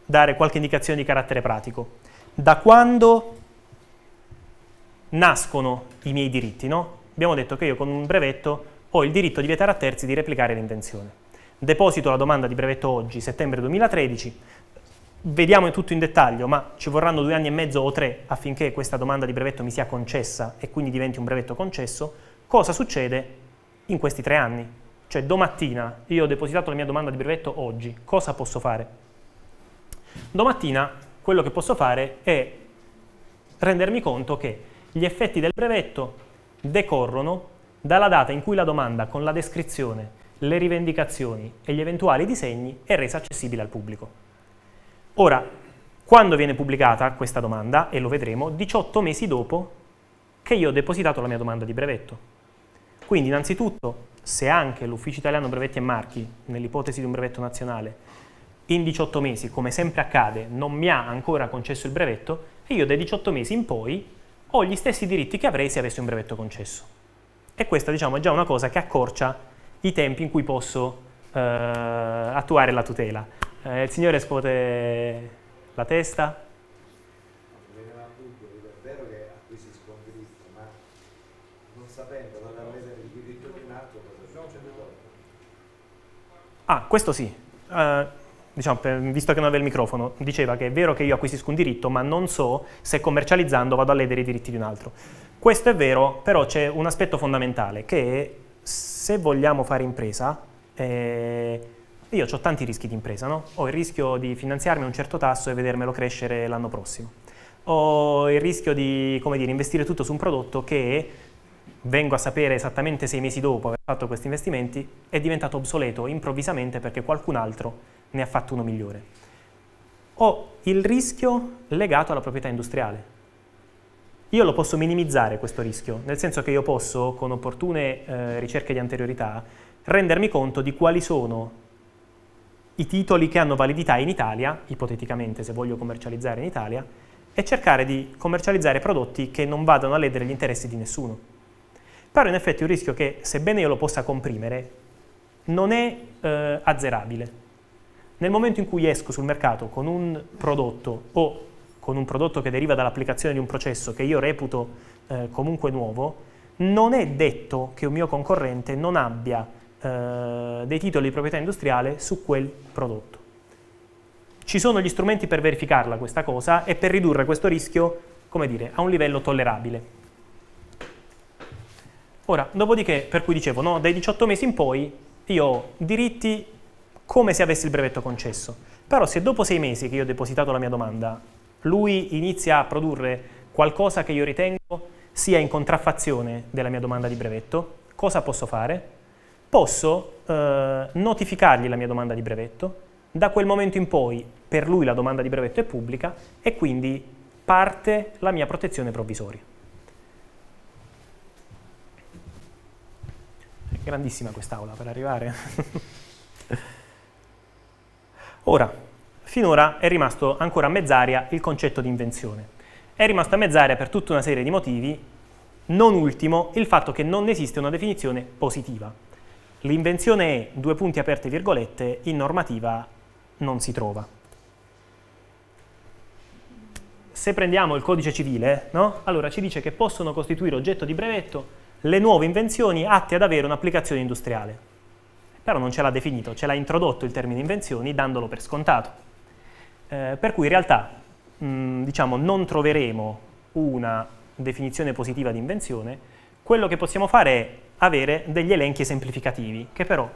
dare qualche indicazione di carattere pratico, da quando nascono i miei diritti? No? Abbiamo detto che io con un brevetto ho il diritto di vietare a terzi di replicare l'invenzione. Deposito la domanda di brevetto oggi, settembre 2013, vediamo tutto in dettaglio, ma ci vorranno due anni e mezzo o tre affinché questa domanda di brevetto mi sia concessa e quindi diventi un brevetto concesso, cosa succede in questi tre anni? Cioè domattina io ho depositato la mia domanda di brevetto oggi, cosa posso fare? Domattina quello che posso fare è rendermi conto che gli effetti del brevetto decorrono dalla data in cui la domanda con la descrizione, le rivendicazioni e gli eventuali disegni è resa accessibile al pubblico. Ora, quando viene pubblicata questa domanda, e lo vedremo, 18 mesi dopo che io ho depositato la mia domanda di brevetto. Quindi innanzitutto se anche l'Ufficio Italiano Brevetti e Marchi, nell'ipotesi di un brevetto nazionale, in 18 mesi, come sempre accade, non mi ha ancora concesso il brevetto, e io dai 18 mesi in poi ho gli stessi diritti che avrei se avessi un brevetto concesso. E questa diciamo, è già una cosa che accorcia i tempi in cui posso eh, attuare la tutela. Eh, il signore scuote la testa, Ah, questo sì. Uh, diciamo, per, visto che non aveva il microfono, diceva che è vero che io acquisisco un diritto, ma non so se commercializzando vado a ledere i diritti di un altro. Questo è vero, però c'è un aspetto fondamentale, che se vogliamo fare impresa, eh, io ho tanti rischi di impresa, no? Ho il rischio di finanziarmi a un certo tasso e vedermelo crescere l'anno prossimo. Ho il rischio di, come dire, investire tutto su un prodotto che vengo a sapere esattamente sei mesi dopo aver fatto questi investimenti, è diventato obsoleto improvvisamente perché qualcun altro ne ha fatto uno migliore. Ho il rischio legato alla proprietà industriale. Io lo posso minimizzare questo rischio, nel senso che io posso, con opportune eh, ricerche di anteriorità, rendermi conto di quali sono i titoli che hanno validità in Italia, ipoteticamente se voglio commercializzare in Italia, e cercare di commercializzare prodotti che non vadano a ledere gli interessi di nessuno. Però in effetti è un rischio che, sebbene io lo possa comprimere, non è eh, azzerabile. Nel momento in cui esco sul mercato con un prodotto o con un prodotto che deriva dall'applicazione di un processo che io reputo eh, comunque nuovo, non è detto che un mio concorrente non abbia eh, dei titoli di proprietà industriale su quel prodotto. Ci sono gli strumenti per verificarla questa cosa e per ridurre questo rischio, come dire, a un livello tollerabile. Ora, dopodiché, per cui dicevo, no, dai 18 mesi in poi io ho diritti come se avessi il brevetto concesso. Però se dopo sei mesi che io ho depositato la mia domanda, lui inizia a produrre qualcosa che io ritengo sia in contraffazione della mia domanda di brevetto, cosa posso fare? Posso eh, notificargli la mia domanda di brevetto, da quel momento in poi per lui la domanda di brevetto è pubblica e quindi parte la mia protezione provvisoria. grandissima quest'aula per arrivare. Ora, finora è rimasto ancora a mezz'aria il concetto di invenzione. È rimasto a mezz'aria per tutta una serie di motivi, non ultimo il fatto che non esiste una definizione positiva. L'invenzione è, due punti aperte virgolette, in normativa non si trova. Se prendiamo il codice civile, no? allora ci dice che possono costituire oggetto di brevetto le nuove invenzioni atte ad avere un'applicazione industriale. Però non ce l'ha definito, ce l'ha introdotto il termine invenzioni dandolo per scontato. Eh, per cui in realtà mh, diciamo, non troveremo una definizione positiva di invenzione, quello che possiamo fare è avere degli elenchi semplificativi, che però,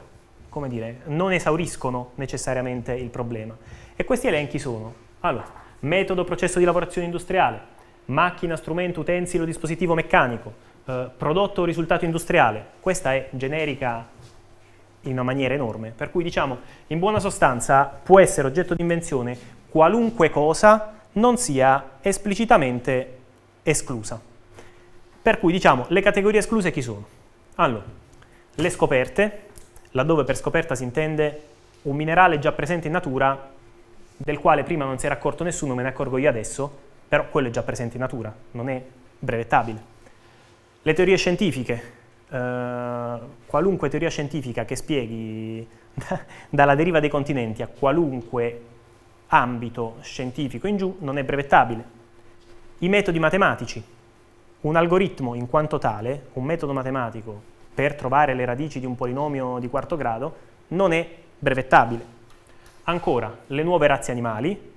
come dire, non esauriscono necessariamente il problema. E questi elenchi sono, allora, metodo, processo di lavorazione industriale, macchina, strumento, utensile o dispositivo meccanico, eh, prodotto o risultato industriale. Questa è generica in una maniera enorme, per cui diciamo, in buona sostanza può essere oggetto di invenzione qualunque cosa non sia esplicitamente esclusa. Per cui diciamo, le categorie escluse chi sono? Allora, le scoperte, laddove per scoperta si intende un minerale già presente in natura, del quale prima non si era accorto nessuno, me ne accorgo io adesso, però quello è già presente in natura, non è brevettabile. Le teorie scientifiche, eh, qualunque teoria scientifica che spieghi dalla deriva dei continenti a qualunque ambito scientifico in giù non è brevettabile. I metodi matematici, un algoritmo in quanto tale, un metodo matematico per trovare le radici di un polinomio di quarto grado, non è brevettabile. Ancora, le nuove razze animali,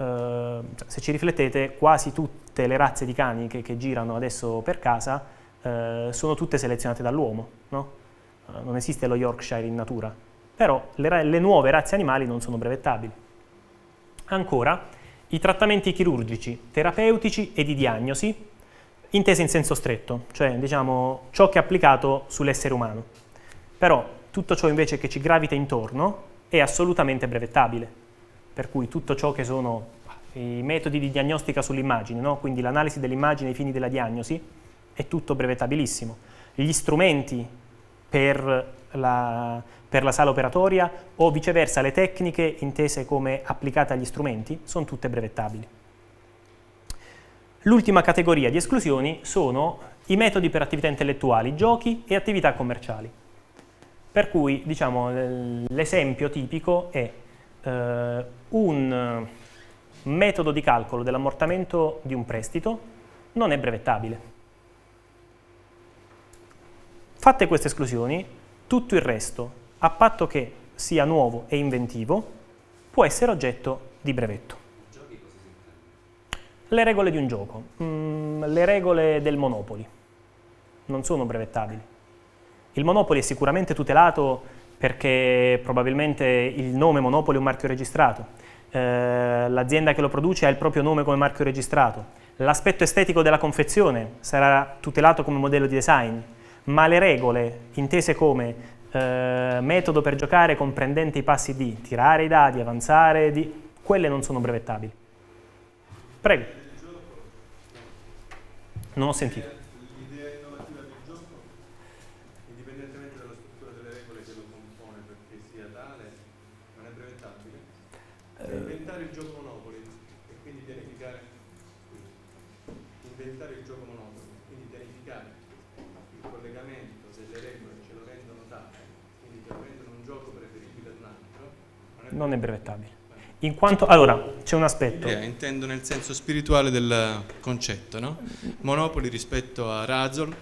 eh, se ci riflettete, quasi tutte le razze di cani che, che girano adesso per casa eh, sono tutte selezionate dall'uomo, no? Eh, non esiste lo Yorkshire in natura, però le, le nuove razze animali non sono brevettabili. Ancora, i trattamenti chirurgici, terapeutici e di diagnosi, intesi in senso stretto, cioè diciamo ciò che è applicato sull'essere umano. Però tutto ciò invece che ci gravita intorno è assolutamente brevettabile per cui tutto ciò che sono i metodi di diagnostica sull'immagine, no? quindi l'analisi dell'immagine ai fini della diagnosi, è tutto brevettabilissimo. Gli strumenti per la, per la sala operatoria o viceversa le tecniche intese come applicate agli strumenti sono tutte brevettabili. L'ultima categoria di esclusioni sono i metodi per attività intellettuali, giochi e attività commerciali. Per cui diciamo, l'esempio tipico è eh, un eh, metodo di calcolo dell'ammortamento di un prestito non è brevettabile. Fatte queste esclusioni, tutto il resto, a patto che sia nuovo e inventivo, può essere oggetto di brevetto. Le regole di un gioco, mm, le regole del Monopoli, non sono brevettabili. Il Monopoli è sicuramente tutelato perché probabilmente il nome Monopoli è un marchio registrato, eh, l'azienda che lo produce ha il proprio nome come marchio registrato, l'aspetto estetico della confezione sarà tutelato come modello di design, ma le regole intese come eh, metodo per giocare comprendente i passi di tirare i dadi, avanzare, di... quelle non sono brevettabili. Prego. Non ho sentito. non è brevettabile. In quanto, allora, c'è un aspetto. Idea, intendo nel senso spirituale del concetto, no? Monopoli rispetto a Razor,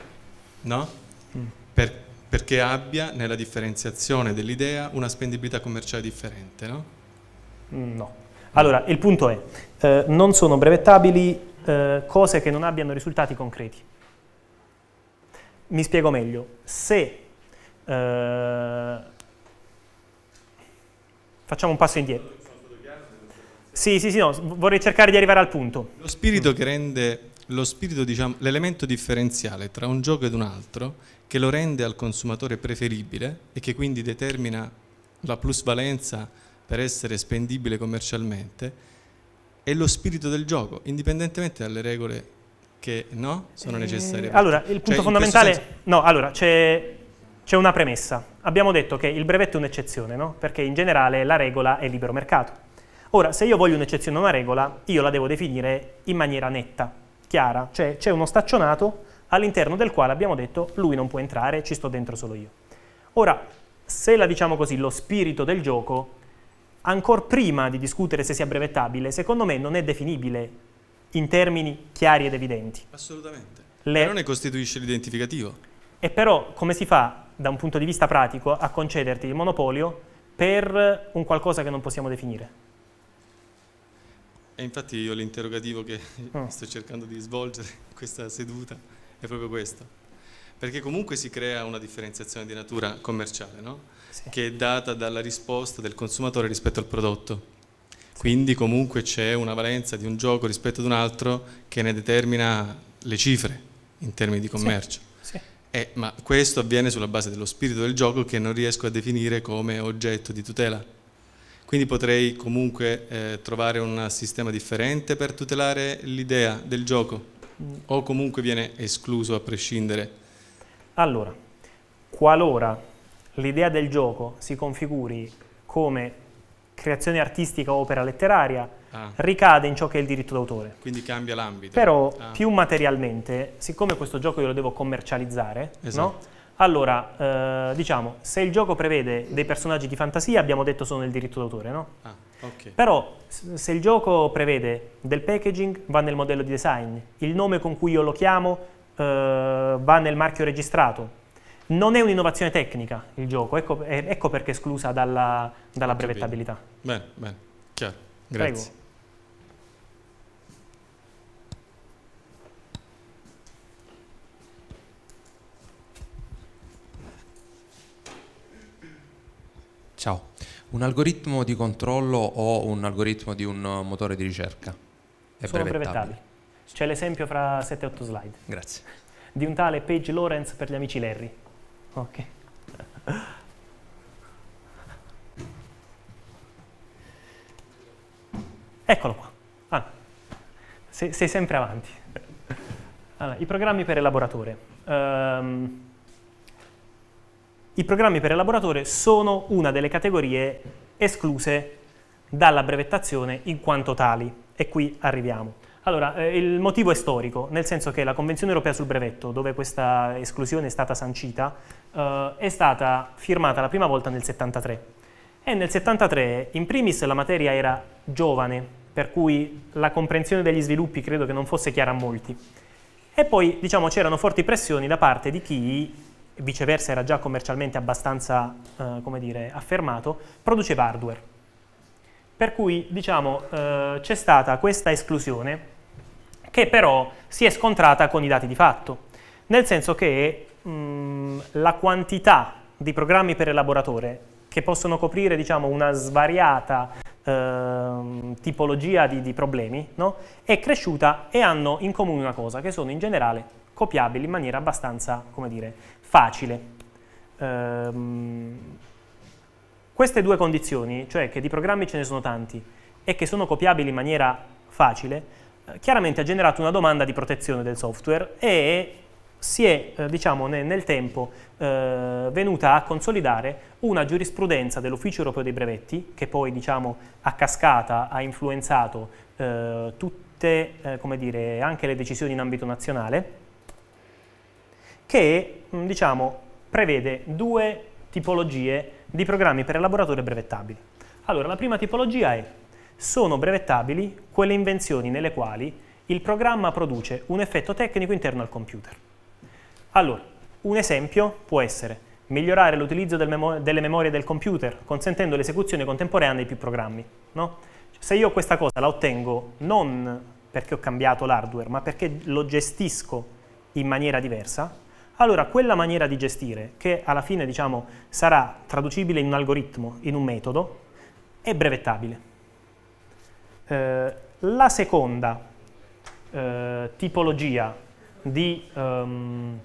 no? Mm. Per, perché abbia nella differenziazione dell'idea una spendibilità commerciale differente, no? Mm, no. Allora, il punto è, eh, non sono brevettabili eh, cose che non abbiano risultati concreti. Mi spiego meglio. Se... Eh, Facciamo un passo indietro. Sì, sì, sì, no, vorrei cercare di arrivare al punto. Lo spirito che rende lo spirito, diciamo, l'elemento differenziale tra un gioco ed un altro che lo rende al consumatore preferibile e che quindi determina la plusvalenza per essere spendibile commercialmente è lo spirito del gioco, indipendentemente dalle regole che no, sono eh, necessarie. Eh, allora, il cioè, punto cioè, fondamentale, senso... no, allora, c'è, c'è una premessa abbiamo detto che il brevetto è un'eccezione, no? perché in generale la regola è libero mercato. Ora, se io voglio un'eccezione a una regola, io la devo definire in maniera netta, chiara, cioè c'è uno staccionato all'interno del quale abbiamo detto lui non può entrare, ci sto dentro solo io. Ora, se la diciamo così, lo spirito del gioco, ancora prima di discutere se sia brevettabile, secondo me non è definibile in termini chiari ed evidenti. Assolutamente. Le... Però ne costituisce l'identificativo. E però come si fa da un punto di vista pratico a concederti il monopolio per un qualcosa che non possiamo definire. E infatti io l'interrogativo che oh. sto cercando di svolgere in questa seduta è proprio questo. Perché comunque si crea una differenziazione di natura commerciale, no? sì. che è data dalla risposta del consumatore rispetto al prodotto. Quindi comunque c'è una valenza di un gioco rispetto ad un altro che ne determina le cifre in termini di commercio. Sì. Eh, ma questo avviene sulla base dello spirito del gioco che non riesco a definire come oggetto di tutela. Quindi potrei comunque eh, trovare un sistema differente per tutelare l'idea del gioco mm. o comunque viene escluso a prescindere. Allora, qualora l'idea del gioco si configuri come creazione artistica o opera letteraria, Ah. ricade in ciò che è il diritto d'autore. Quindi cambia l'ambito. Però ah. più materialmente, siccome questo gioco io lo devo commercializzare, esatto. no? Allora, eh, diciamo, se il gioco prevede dei personaggi di fantasia, abbiamo detto sono nel diritto d'autore, no? Ah, okay. Però se il gioco prevede del packaging, va nel modello di design, il nome con cui io lo chiamo eh, va nel marchio registrato. Non è un'innovazione tecnica il gioco, ecco, ecco perché è esclusa dalla, dalla brevettabilità. Bene, bene, chiaro. Grazie. Prego. Ciao, un algoritmo di controllo o un algoritmo di un motore di ricerca? È Sono brevettabili. C'è l'esempio fra 7-8 slide. Grazie. Di un tale Page Lawrence per gli amici Larry. Ok. Eccolo qua. Ah, sei, sei, sempre avanti. Allora, I programmi per elaboratore. Um, I programmi per elaboratore sono una delle categorie escluse dalla brevettazione in quanto tali. E qui arriviamo. Allora, eh, il motivo è storico, nel senso che la Convenzione europea sul brevetto, dove questa esclusione è stata sancita, eh, è stata firmata la prima volta nel 1973. E nel 73, in primis, la materia era giovane, per cui la comprensione degli sviluppi credo che non fosse chiara a molti. E poi, diciamo, c'erano forti pressioni da parte di chi, viceversa, era già commercialmente abbastanza, eh, come dire, affermato, produceva hardware. Per cui, diciamo, eh, c'è stata questa esclusione che però si è scontrata con i dati di fatto, nel senso che mh, mm, la quantità di programmi per elaboratore che possono coprire diciamo, una svariata eh, tipologia di, di problemi, no? è cresciuta e hanno in comune una cosa, che sono in generale copiabili in maniera abbastanza, come dire, facile. Ehm, queste due condizioni, cioè che di programmi ce ne sono tanti e che sono copiabili in maniera facile, eh, chiaramente ha generato una domanda di protezione del software e si è eh, diciamo, nel, tempo eh, venuta a consolidare una giurisprudenza dell'Ufficio europeo dei brevetti, che poi diciamo, a cascata ha influenzato eh, tutte, eh, dire, anche le decisioni in ambito nazionale, che mm, diciamo, prevede due tipologie di programmi per elaboratori brevettabili. Allora, la prima tipologia è, sono brevettabili quelle invenzioni nelle quali il programma produce un effetto tecnico interno al computer. Allora, un esempio può essere migliorare l'utilizzo del memo delle memorie del computer, consentendo l'esecuzione contemporanea di più programmi. No? Cioè, se io questa cosa la ottengo non perché ho cambiato l'hardware, ma perché lo gestisco in maniera diversa, allora quella maniera di gestire, che alla fine diciamo, sarà traducibile in un algoritmo, in un metodo, è brevettabile. Eh, la seconda eh, tipologia di... Um,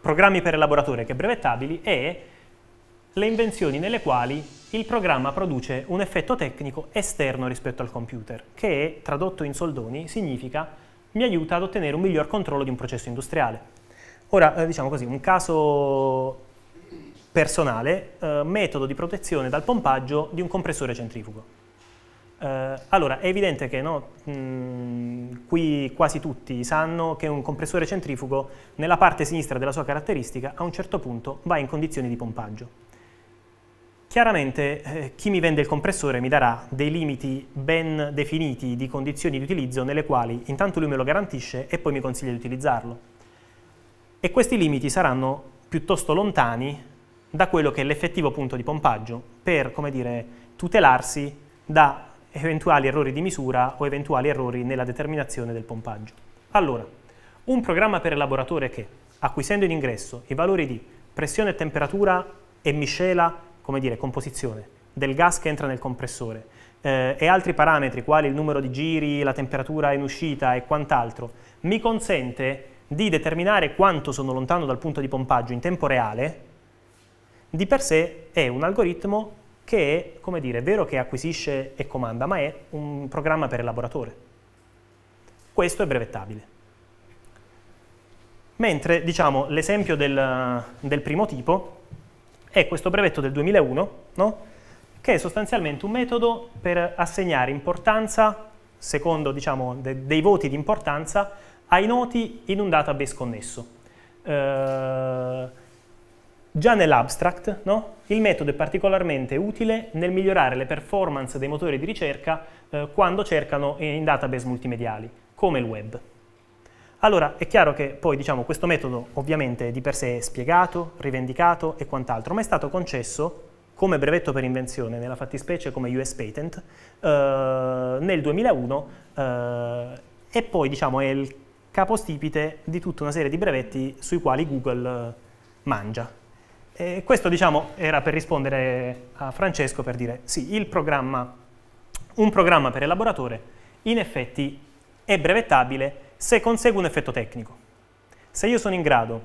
programmi per elaboratore che brevettabili e le invenzioni nelle quali il programma produce un effetto tecnico esterno rispetto al computer, che tradotto in soldoni significa mi aiuta ad ottenere un miglior controllo di un processo industriale. Ora, eh, diciamo così, un caso personale, eh, metodo di protezione dal pompaggio di un compressore centrifugo. Eh, allora, è evidente che no, mh, qui quasi tutti sanno che un compressore centrifugo nella parte sinistra della sua caratteristica a un certo punto va in condizioni di pompaggio. Chiaramente eh, chi mi vende il compressore mi darà dei limiti ben definiti di condizioni di utilizzo nelle quali intanto lui me lo garantisce e poi mi consiglia di utilizzarlo. E questi limiti saranno piuttosto lontani da quello che è l'effettivo punto di pompaggio per, come dire, tutelarsi da eventuali errori di misura o eventuali errori nella determinazione del pompaggio. Allora, un programma per elaboratore che, acquisendo in ingresso i valori di pressione e temperatura e miscela, come dire, composizione, del gas che entra nel compressore eh, e altri parametri quali il numero di giri, la temperatura in uscita e quant'altro, mi consente di determinare quanto sono lontano dal punto di pompaggio in tempo reale, di per sé è un algoritmo che è, come dire, è vero che acquisisce e comanda, ma è un programma per elaboratore. Questo è brevettabile. Mentre, diciamo, l'esempio del, del, primo tipo è questo brevetto del 2001, no? che è sostanzialmente un metodo per assegnare importanza, secondo diciamo, de, dei voti di importanza, ai noti in un database connesso. Eh, Già nell'abstract, no? il metodo è particolarmente utile nel migliorare le performance dei motori di ricerca eh, quando cercano in database multimediali, come il web. Allora, è chiaro che poi diciamo, questo metodo ovviamente di per sé è spiegato, rivendicato e quant'altro, ma è stato concesso come brevetto per invenzione, nella fattispecie come US Patent, eh, nel 2001 eh, e poi diciamo, è il capostipite di tutta una serie di brevetti sui quali Google eh, mangia. E questo diciamo, era per rispondere a Francesco per dire sì, programma, un programma per elaboratore in effetti è brevettabile se consegue un effetto tecnico. Se io sono in grado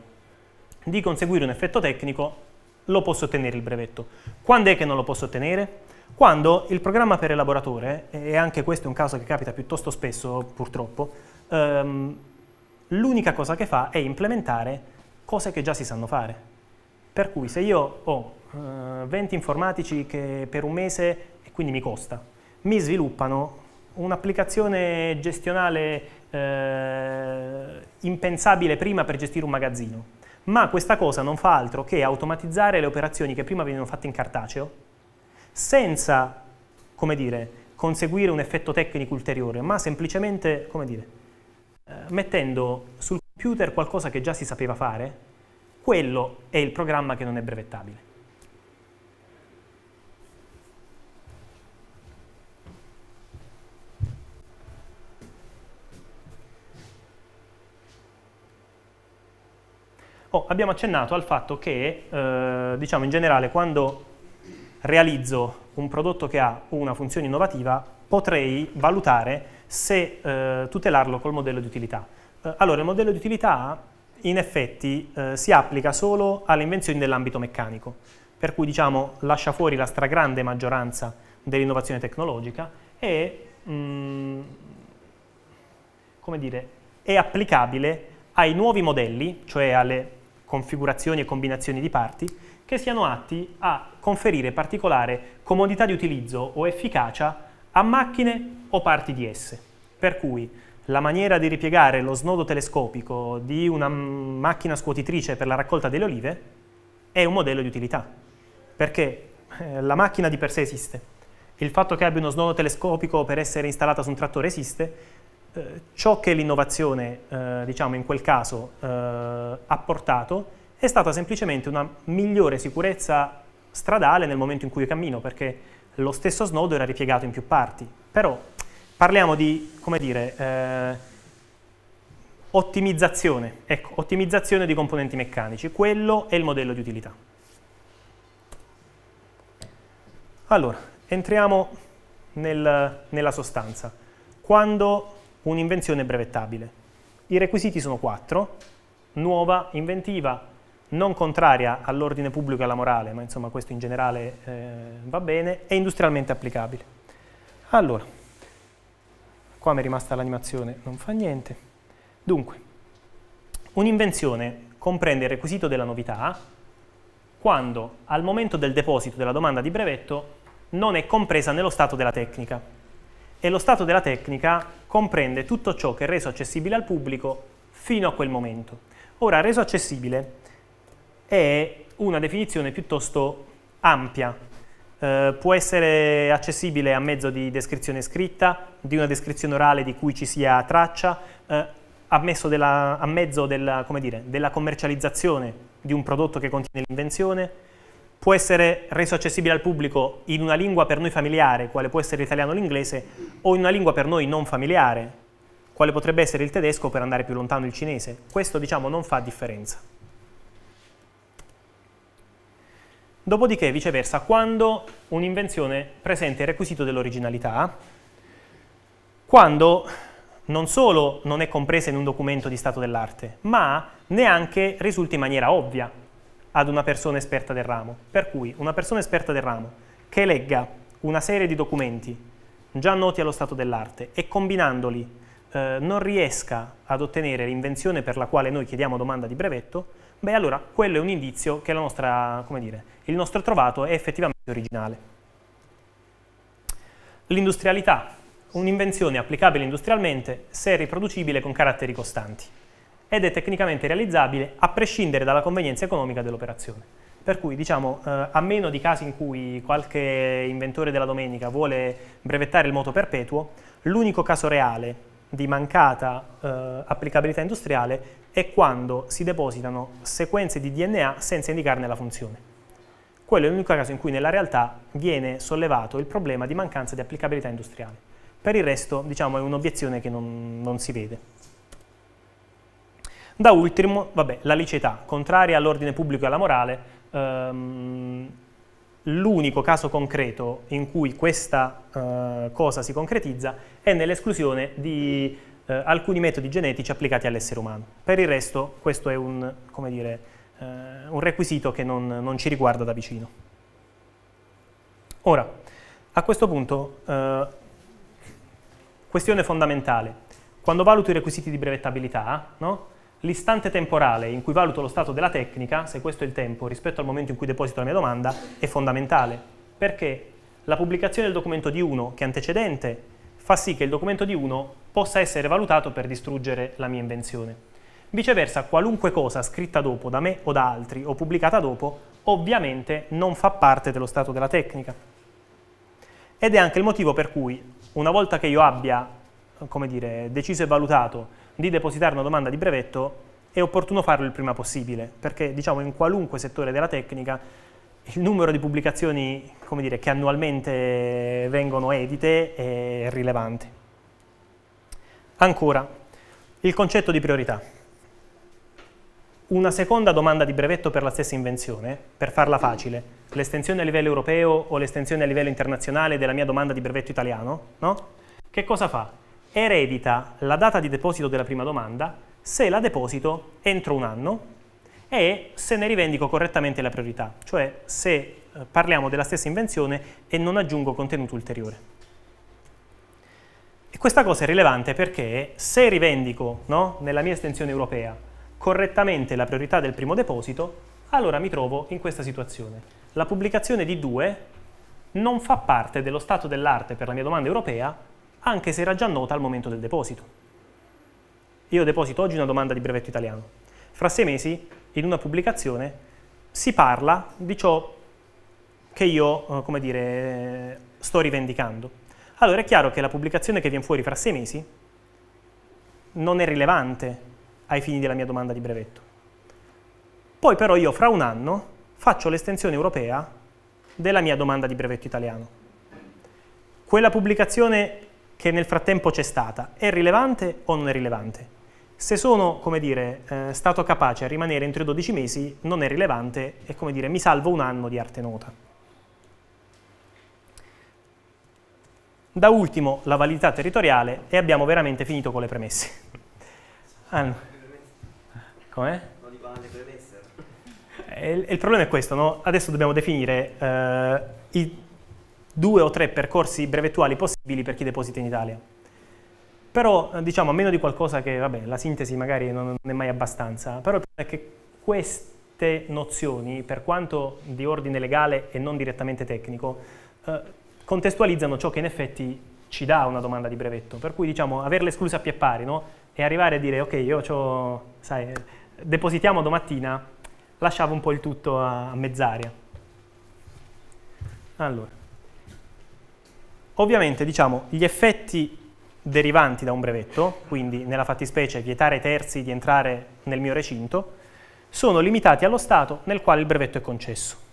di conseguire un effetto tecnico, lo posso ottenere il brevetto. Quando è che non lo posso ottenere? Quando il programma per elaboratore, e anche questo è un caso che capita piuttosto spesso purtroppo, ehm, l'unica cosa che fa è implementare cose che già si sanno fare. Per cui se io ho eh, 20 informatici che per un mese, e quindi mi costa, mi sviluppano un'applicazione gestionale eh, impensabile prima per gestire un magazzino, ma questa cosa non fa altro che automatizzare le operazioni che prima venivano fatte in cartaceo, senza, come dire, conseguire un effetto tecnico ulteriore, ma semplicemente, come dire, eh, mettendo sul computer qualcosa che già si sapeva fare, quello è il programma che non è brevettabile. Oh, abbiamo accennato al fatto che, eh, diciamo in generale, quando realizzo un prodotto che ha una funzione innovativa, potrei valutare se eh, tutelarlo col modello di utilità. Eh, allora, il modello di utilità in effetti eh, si applica solo alle invenzioni dell'ambito meccanico, per cui diciamo lascia fuori la stragrande maggioranza dell'innovazione tecnologica e mh, mm, come dire, è applicabile ai nuovi modelli, cioè alle configurazioni e combinazioni di parti, che siano atti a conferire particolare comodità di utilizzo o efficacia a macchine o parti di esse. Per cui la maniera di ripiegare lo snodo telescopico di una macchina scuotitrice per la raccolta delle olive è un modello di utilità, perché eh, la macchina di per sé esiste, il fatto che abbia uno snodo telescopico per essere installata su un trattore esiste, eh, ciò che l'innovazione, eh, diciamo in quel caso, eh, ha portato è stata semplicemente una migliore sicurezza stradale nel momento in cui io cammino, perché lo stesso snodo era ripiegato in più parti, però Parliamo di, come dire, eh, ottimizzazione. Ecco, ottimizzazione di componenti meccanici. Quello è il modello di utilità. Allora, entriamo nel, nella sostanza. Quando un'invenzione è brevettabile? I requisiti sono quattro, nuova, inventiva, non contraria all'ordine pubblico e alla morale, ma insomma questo in generale eh, va bene, e industrialmente applicabile. Allora, Qua mi è rimasta l'animazione, non fa niente. Dunque, un'invenzione comprende il requisito della novità quando al momento del deposito della domanda di brevetto non è compresa nello stato della tecnica. E lo stato della tecnica comprende tutto ciò che è reso accessibile al pubblico fino a quel momento. Ora, reso accessibile è una definizione piuttosto ampia, eh, può essere accessibile a mezzo di descrizione scritta, di una descrizione orale di cui ci sia traccia, eh, della, a mezzo della, dire, della commercializzazione di un prodotto che contiene l'invenzione, può essere reso accessibile al pubblico in una lingua per noi familiare, quale può essere l'italiano o l'inglese, o in una lingua per noi non familiare, quale potrebbe essere il tedesco per andare più lontano il cinese. Questo diciamo non fa differenza. Dopodiché, viceversa, quando un'invenzione presenta il requisito dell'originalità, quando non solo non è compresa in un documento di stato dell'arte, ma neanche risulta in maniera ovvia ad una persona esperta del ramo. Per cui una persona esperta del ramo che legga una serie di documenti già noti allo stato dell'arte e combinandoli eh, non riesca ad ottenere l'invenzione per la quale noi chiediamo domanda di brevetto, Beh, allora, quello è un indizio che nostra, dire, il nostro trovato è effettivamente originale. L'industrialità, un'invenzione applicabile industrialmente se riproducibile con caratteri costanti ed è tecnicamente realizzabile a prescindere dalla convenienza economica dell'operazione. Per cui, diciamo, eh, a meno di casi in cui qualche inventore della domenica vuole brevettare il moto perpetuo, l'unico caso reale di mancata eh, applicabilità industriale è quando si depositano sequenze di DNA senza indicarne la funzione. Quello è l'unico caso in cui nella realtà viene sollevato il problema di mancanza di applicabilità industriale. Per il resto, diciamo, è un'obiezione che non, non si vede. Da ultimo, vabbè, la liceità, contraria all'ordine pubblico e alla morale, ehm, l'unico caso concreto in cui questa eh, cosa si concretizza è nell'esclusione di eh, alcuni metodi genetici applicati all'essere umano. Per il resto questo è un, dire, eh, un requisito che non, non, ci riguarda da vicino. Ora, a questo punto, eh, questione fondamentale. Quando valuto i requisiti di brevettabilità, no? l'istante temporale in cui valuto lo stato della tecnica, se questo è il tempo, rispetto al momento in cui deposito la mia domanda, è fondamentale, perché la pubblicazione del documento di uno, che è antecedente, fa sì che il documento di uno possa essere valutato per distruggere la mia invenzione. Viceversa, qualunque cosa scritta dopo da me o da altri o pubblicata dopo, ovviamente non fa parte dello stato della tecnica. Ed è anche il motivo per cui, una volta che io abbia, come dire, deciso e valutato di depositare una domanda di brevetto, è opportuno farlo il prima possibile, perché diciamo in qualunque settore della tecnica il numero di pubblicazioni dire, che annualmente vengono edite è rilevante. Ancora, il concetto di priorità. Una seconda domanda di brevetto per la stessa invenzione, per farla facile, l'estensione a livello europeo o l'estensione a livello internazionale della mia domanda di brevetto italiano, no? Che cosa fa? eredita la data di deposito della prima domanda se la deposito entro un anno e se ne rivendico correttamente la priorità, cioè se eh, parliamo della stessa invenzione e non aggiungo contenuto ulteriore. E questa cosa è rilevante perché se rivendico no, nella mia estensione europea correttamente la priorità del primo deposito, allora mi trovo in questa situazione. La pubblicazione di due non fa parte dello stato dell'arte per la mia domanda europea, anche se era già nota al momento del deposito. Io deposito oggi una domanda di brevetto italiano. Fra sei mesi, in una pubblicazione, si parla di ciò che io, eh, come dire, sto rivendicando. Allora è chiaro che la pubblicazione che viene fuori fra sei mesi non è rilevante ai fini della mia domanda di brevetto. Poi però io fra un anno faccio l'estensione europea della mia domanda di brevetto italiano. Quella pubblicazione che nel frattempo c'è stata è rilevante o non è rilevante? Se sono, come dire, eh, stato capace a rimanere entro i 12 mesi, non è rilevante e, come dire, mi salvo un anno di arte nota. Da ultimo, la validità territoriale e abbiamo veramente finito con le premesse. Ah, no. Come? Eh, il, il problema è questo, no? Adesso dobbiamo definire eh, i due o tre percorsi brevettuali possibili per chi deposita in Italia. Però, eh, diciamo, a meno di qualcosa che, vabbè, la sintesi magari non è mai abbastanza, però è che queste nozioni, per quanto di ordine legale e non direttamente tecnico, eh, contestualizzano ciò che in effetti ci dà una domanda di brevetto. Per cui, diciamo, averle escluse a pie pari, no? E arrivare a dire, ok, io ho, sai, depositiamo domattina, lasciava un po' il tutto a mezz'aria. Allora. Ovviamente, diciamo, gli effetti derivanti da un brevetto, quindi nella fattispecie vietare ai terzi di entrare nel mio recinto, sono limitati allo stato nel quale il brevetto è concesso.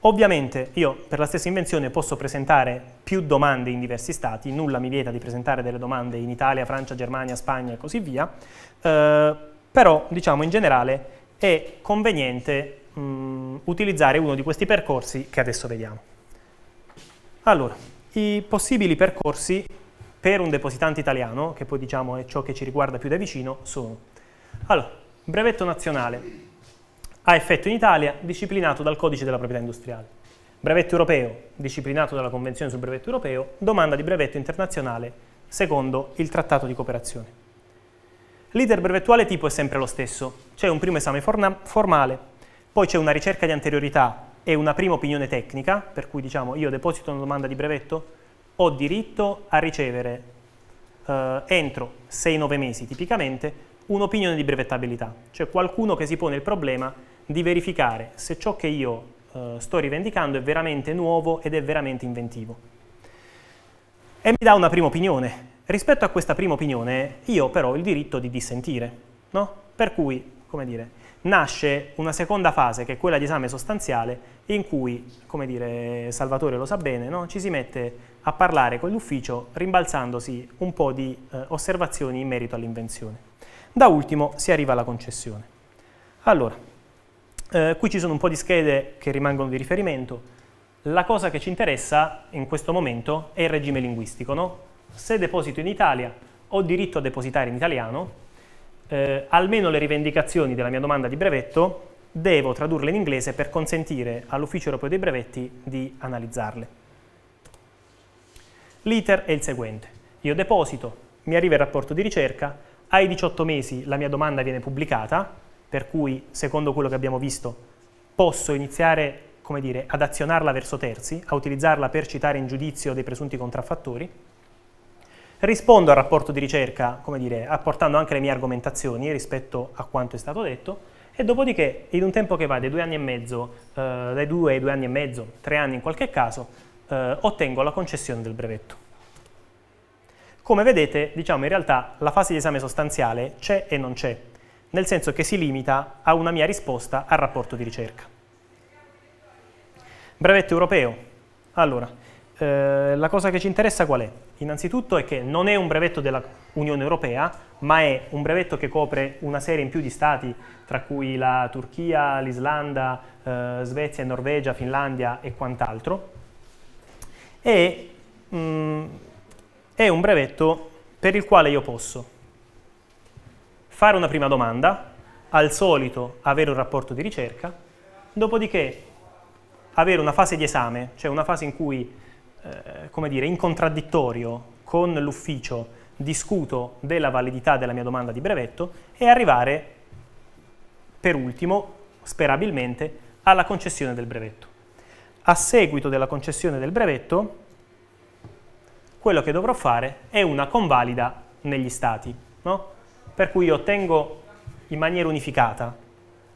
Ovviamente io per la stessa invenzione posso presentare più domande in diversi stati, nulla mi vieta di presentare delle domande in Italia, Francia, Germania, Spagna e così via, eh, però diciamo in generale è conveniente mh, mm, utilizzare uno di questi percorsi che adesso vediamo. Allora, i possibili percorsi per un depositante italiano, che poi diciamo è ciò che ci riguarda più da vicino, sono. Allora, brevetto nazionale, a effetto in Italia, disciplinato dal codice della proprietà industriale. Brevetto europeo, disciplinato dalla Convenzione sul brevetto europeo, domanda di brevetto internazionale, secondo il Trattato di cooperazione. L'iter brevettuale tipo è sempre lo stesso, c'è un primo esame formale, poi c'è una ricerca di anteriorità è una prima opinione tecnica, per cui diciamo io deposito una domanda di brevetto, ho diritto a ricevere eh, entro 6-9 mesi tipicamente un'opinione di brevettabilità, cioè qualcuno che si pone il problema di verificare se ciò che io eh, sto rivendicando è veramente nuovo ed è veramente inventivo. E mi dà una prima opinione. Rispetto a questa prima opinione io però ho il diritto di dissentire, no? Per cui, come dire, nasce una seconda fase, che è quella di esame sostanziale, in cui, come dire, Salvatore lo sa bene, no? ci si mette a parlare con l'ufficio rimbalzandosi un po' di eh, osservazioni in merito all'invenzione. Da ultimo si arriva alla concessione. Allora, eh, qui ci sono un po' di schede che rimangono di riferimento. La cosa che ci interessa in questo momento è il regime linguistico, no? Se deposito in Italia, ho diritto a depositare in italiano, eh, almeno le rivendicazioni della mia domanda di brevetto devo tradurle in inglese per consentire all'Ufficio europeo dei brevetti di analizzarle. L'iter è il seguente. Io deposito, mi arriva il rapporto di ricerca, ai 18 mesi la mia domanda viene pubblicata, per cui, secondo quello che abbiamo visto, posso iniziare dire, ad azionarla verso terzi, a utilizzarla per citare in giudizio dei presunti contraffattori, rispondo al rapporto di ricerca, come dire, apportando anche le mie argomentazioni rispetto a quanto è stato detto, e dopodiché, in un tempo che va dai due anni e mezzo, eh, dai due ai due anni e mezzo, tre anni in qualche caso, eh, ottengo la concessione del brevetto. Come vedete, diciamo, in realtà la fase di esame sostanziale c'è e non c'è, nel senso che si limita a una mia risposta al rapporto di ricerca. Brevetto europeo. Allora, eh, la cosa che ci interessa qual è? Innanzitutto è che non è un brevetto della Unione Europea, ma è un brevetto che copre una serie in più di stati, tra cui la Turchia, l'Islanda, eh, Svezia, Norvegia, Finlandia e quant'altro. E mh, mm, è un brevetto per il quale io posso fare una prima domanda, al solito avere un rapporto di ricerca, dopodiché avere una fase di esame, cioè una fase in cui eh, come dire, in contraddittorio con l'ufficio discuto della validità della mia domanda di brevetto e arrivare per ultimo, sperabilmente, alla concessione del brevetto. A seguito della concessione del brevetto, quello che dovrò fare è una convalida negli stati, no? per cui ottengo in maniera unificata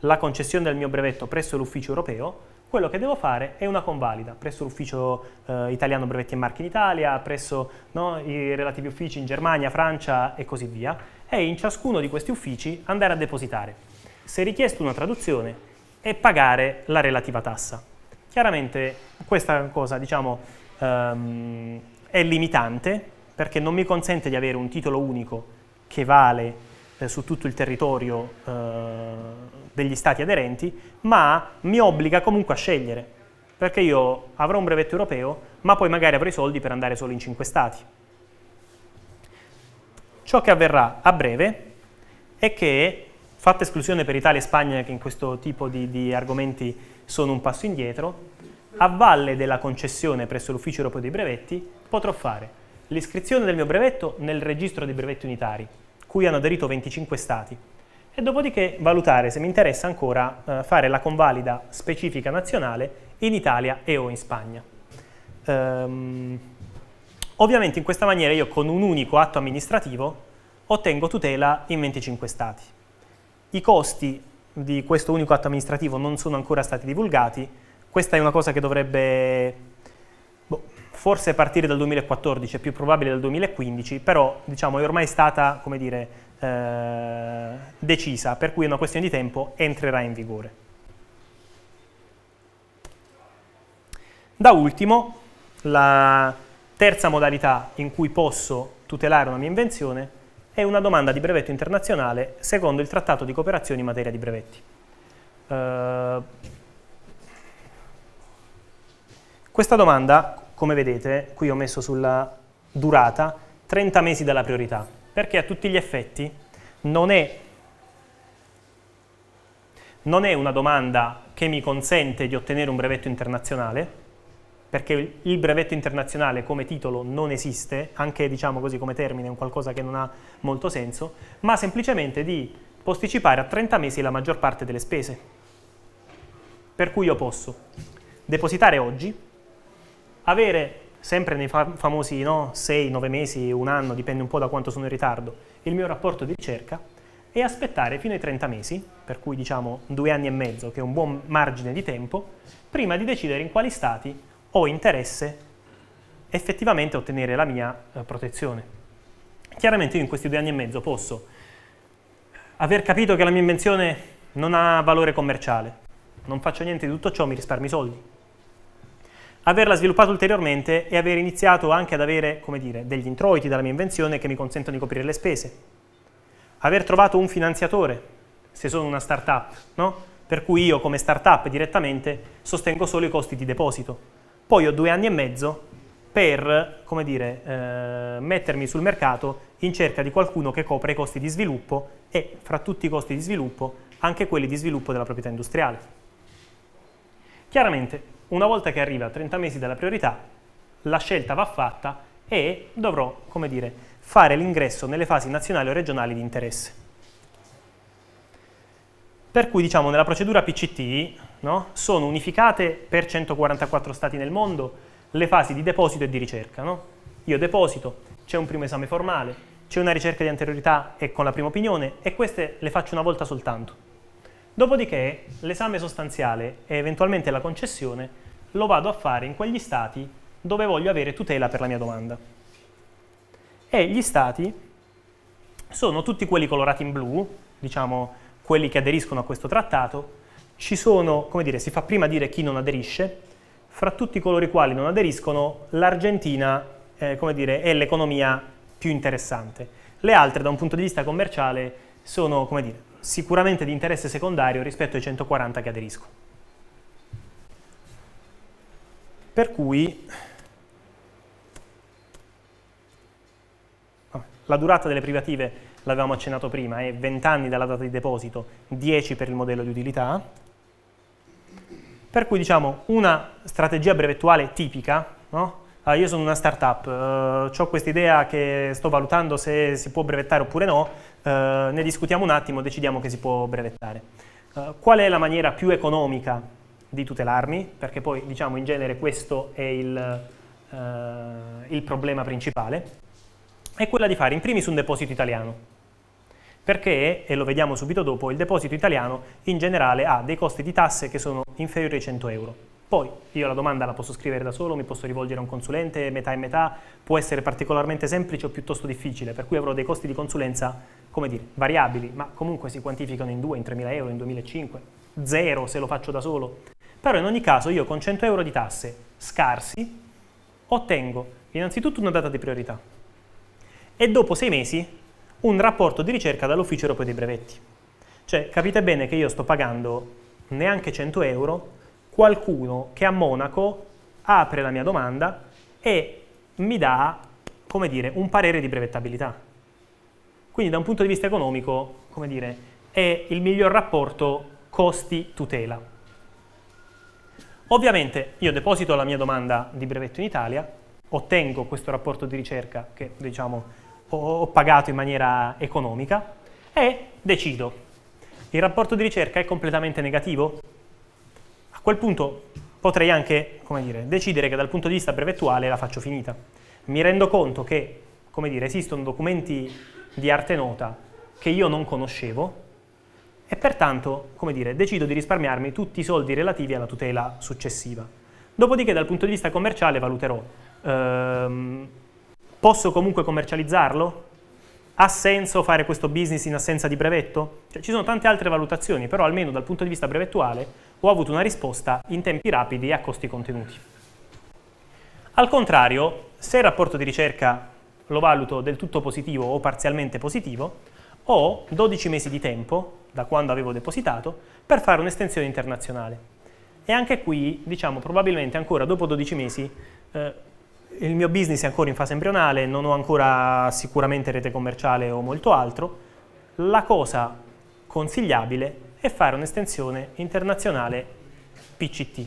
la concessione del mio brevetto presso l'ufficio europeo, quello che devo fare è una convalida presso l'ufficio eh, italiano brevetti e marchi in Italia, presso no, i relativi uffici in Germania, Francia e così via, e in ciascuno di questi uffici andare a depositare, se richiesto una traduzione, e pagare la relativa tassa. Chiaramente questa cosa diciamo, ehm, è limitante perché non mi consente di avere un titolo unico che vale eh, su tutto il territorio eh, degli stati aderenti, ma mi obbliga comunque a scegliere, perché io avrò un brevetto europeo, ma poi magari avrò i soldi per andare solo in cinque stati. Ciò che avverrà a breve è che, fatta esclusione per Italia e Spagna, che in questo tipo di, di argomenti sono un passo indietro, a valle della concessione presso l'Ufficio Europeo dei Brevetti potrò fare l'iscrizione del mio brevetto nel registro dei brevetti unitari, cui hanno aderito 25 Stati, e dopodiché valutare se mi interessa ancora eh, fare la convalida specifica nazionale in Italia e o in Spagna. Um, ovviamente in questa maniera io con un unico atto amministrativo ottengo tutela in 25 stati. I costi di questo unico atto amministrativo non sono ancora stati divulgati, questa è una cosa che dovrebbe boh, forse partire dal 2014, è più probabile dal 2015, però diciamo, è ormai stata come dire, eh, decisa, per cui è una questione di tempo, entrerà in vigore. Da ultimo, la terza modalità in cui posso tutelare una mia invenzione è una domanda di brevetto internazionale secondo il Trattato di cooperazione in materia di brevetti. Uh, questa domanda, come vedete, qui ho messo sulla durata 30 mesi dalla priorità, perché a tutti gli effetti non è, non è una domanda che mi consente di ottenere un brevetto internazionale, perché il brevetto internazionale come titolo non esiste, anche diciamo così come termine è un qualcosa che non ha molto senso, ma semplicemente di posticipare a 30 mesi la maggior parte delle spese. Per cui io posso depositare oggi, avere sempre nei famosi 6-9 no, mesi, un anno, dipende un po' da quanto sono in ritardo, il mio rapporto di ricerca e aspettare fino ai 30 mesi, per cui diciamo due anni e mezzo, che è un buon margine di tempo, prima di decidere in quali stati ho interesse effettivamente ottenere la mia eh, protezione. Chiaramente io in questi due anni e mezzo posso aver capito che la mia invenzione non ha valore commerciale, non faccio niente di tutto ciò, mi risparmi soldi, averla sviluppata ulteriormente e aver iniziato anche ad avere, come dire, degli introiti dalla mia invenzione che mi consentono di coprire le spese. Aver trovato un finanziatore, se sono una startup, no? per cui io come startup direttamente sostengo solo i costi di deposito. Poi ho due anni e mezzo per come dire, eh, mettermi sul mercato in cerca di qualcuno che copra i costi di sviluppo e fra tutti i costi di sviluppo anche quelli di sviluppo della proprietà industriale. Chiaramente una volta che arriva a 30 mesi dalla priorità, la scelta va fatta e dovrò, come dire, fare l'ingresso nelle fasi nazionali o regionali di interesse. Per cui, diciamo, nella procedura PCT no, sono unificate per 144 stati nel mondo le fasi di deposito e di ricerca. No? Io deposito, c'è un primo esame formale, c'è una ricerca di anteriorità e con la prima opinione e queste le faccio una volta soltanto. Dopodiché l'esame sostanziale e eventualmente la concessione lo vado a fare in quegli stati dove voglio avere tutela per la mia domanda. E gli stati sono tutti quelli colorati in blu, diciamo quelli che aderiscono a questo trattato, ci sono, come dire, si fa prima dire chi non aderisce, fra tutti coloro i quali non aderiscono l'Argentina, eh, come dire, è l'economia più interessante. Le altre da un punto di vista commerciale sono, come dire, sicuramente di interesse secondario rispetto ai 140 che aderisco. Per cui la durata delle privative, l'avevamo accennato prima, è 20 anni dalla data di deposito, 10 per il modello di utilità, per cui diciamo una strategia brevettuale tipica, no? ah, io sono una startup, eh, ho questa idea che sto valutando se si può brevettare oppure no, eh, ne discutiamo un attimo, decidiamo che si può brevettare. Eh, qual è la maniera più economica di tutelarmi? Perché poi diciamo in genere questo è il, eh, il problema principale, è quella di fare in primis un deposito italiano perché, e lo vediamo subito dopo, il deposito italiano in generale ha dei costi di tasse che sono inferiori ai 100 euro. Poi io la domanda la posso scrivere da solo, mi posso rivolgere a un consulente, metà e metà, può essere particolarmente semplice o piuttosto difficile, per cui avrò dei costi di consulenza, come dire, variabili, ma comunque si quantificano in 2, in 3.000 euro, in 2.500, zero se lo faccio da solo. Però in ogni caso io con 100 euro di tasse scarsi ottengo innanzitutto una data di priorità e dopo sei mesi un rapporto di ricerca dall'ufficio europeo dei brevetti. Cioè capite bene che io sto pagando neanche 100 euro qualcuno che a Monaco apre la mia domanda e mi dà, come dire, un parere di brevettabilità. Quindi da un punto di vista economico, come dire, è il miglior rapporto costi-tutela. Ovviamente io deposito la mia domanda di brevetto in Italia, ottengo questo rapporto di ricerca che diciamo, ho pagato in maniera economica e decido. Il rapporto di ricerca è completamente negativo? A quel punto potrei anche dire, decidere che dal punto di vista brevettuale la faccio finita. Mi rendo conto che dire, esistono documenti di arte nota che io non conoscevo e pertanto dire, decido di risparmiarmi tutti i soldi relativi alla tutela successiva. Dopodiché dal punto di vista commerciale valuterò. Ehm, posso comunque commercializzarlo? ha senso fare questo business in assenza di brevetto? Cioè, ci sono tante altre valutazioni, però almeno dal punto di vista brevettuale ho avuto una risposta in tempi rapidi e a costi contenuti. Al contrario, se il rapporto di ricerca lo valuto del tutto positivo o parzialmente positivo, ho 12 mesi di tempo, da quando avevo depositato, per fare un'estensione internazionale. E anche qui, diciamo, probabilmente ancora dopo 12 mesi eh, il mio business è ancora in fase embrionale, non ho ancora sicuramente rete commerciale o molto altro, la cosa consigliabile è fare un'estensione internazionale PCT,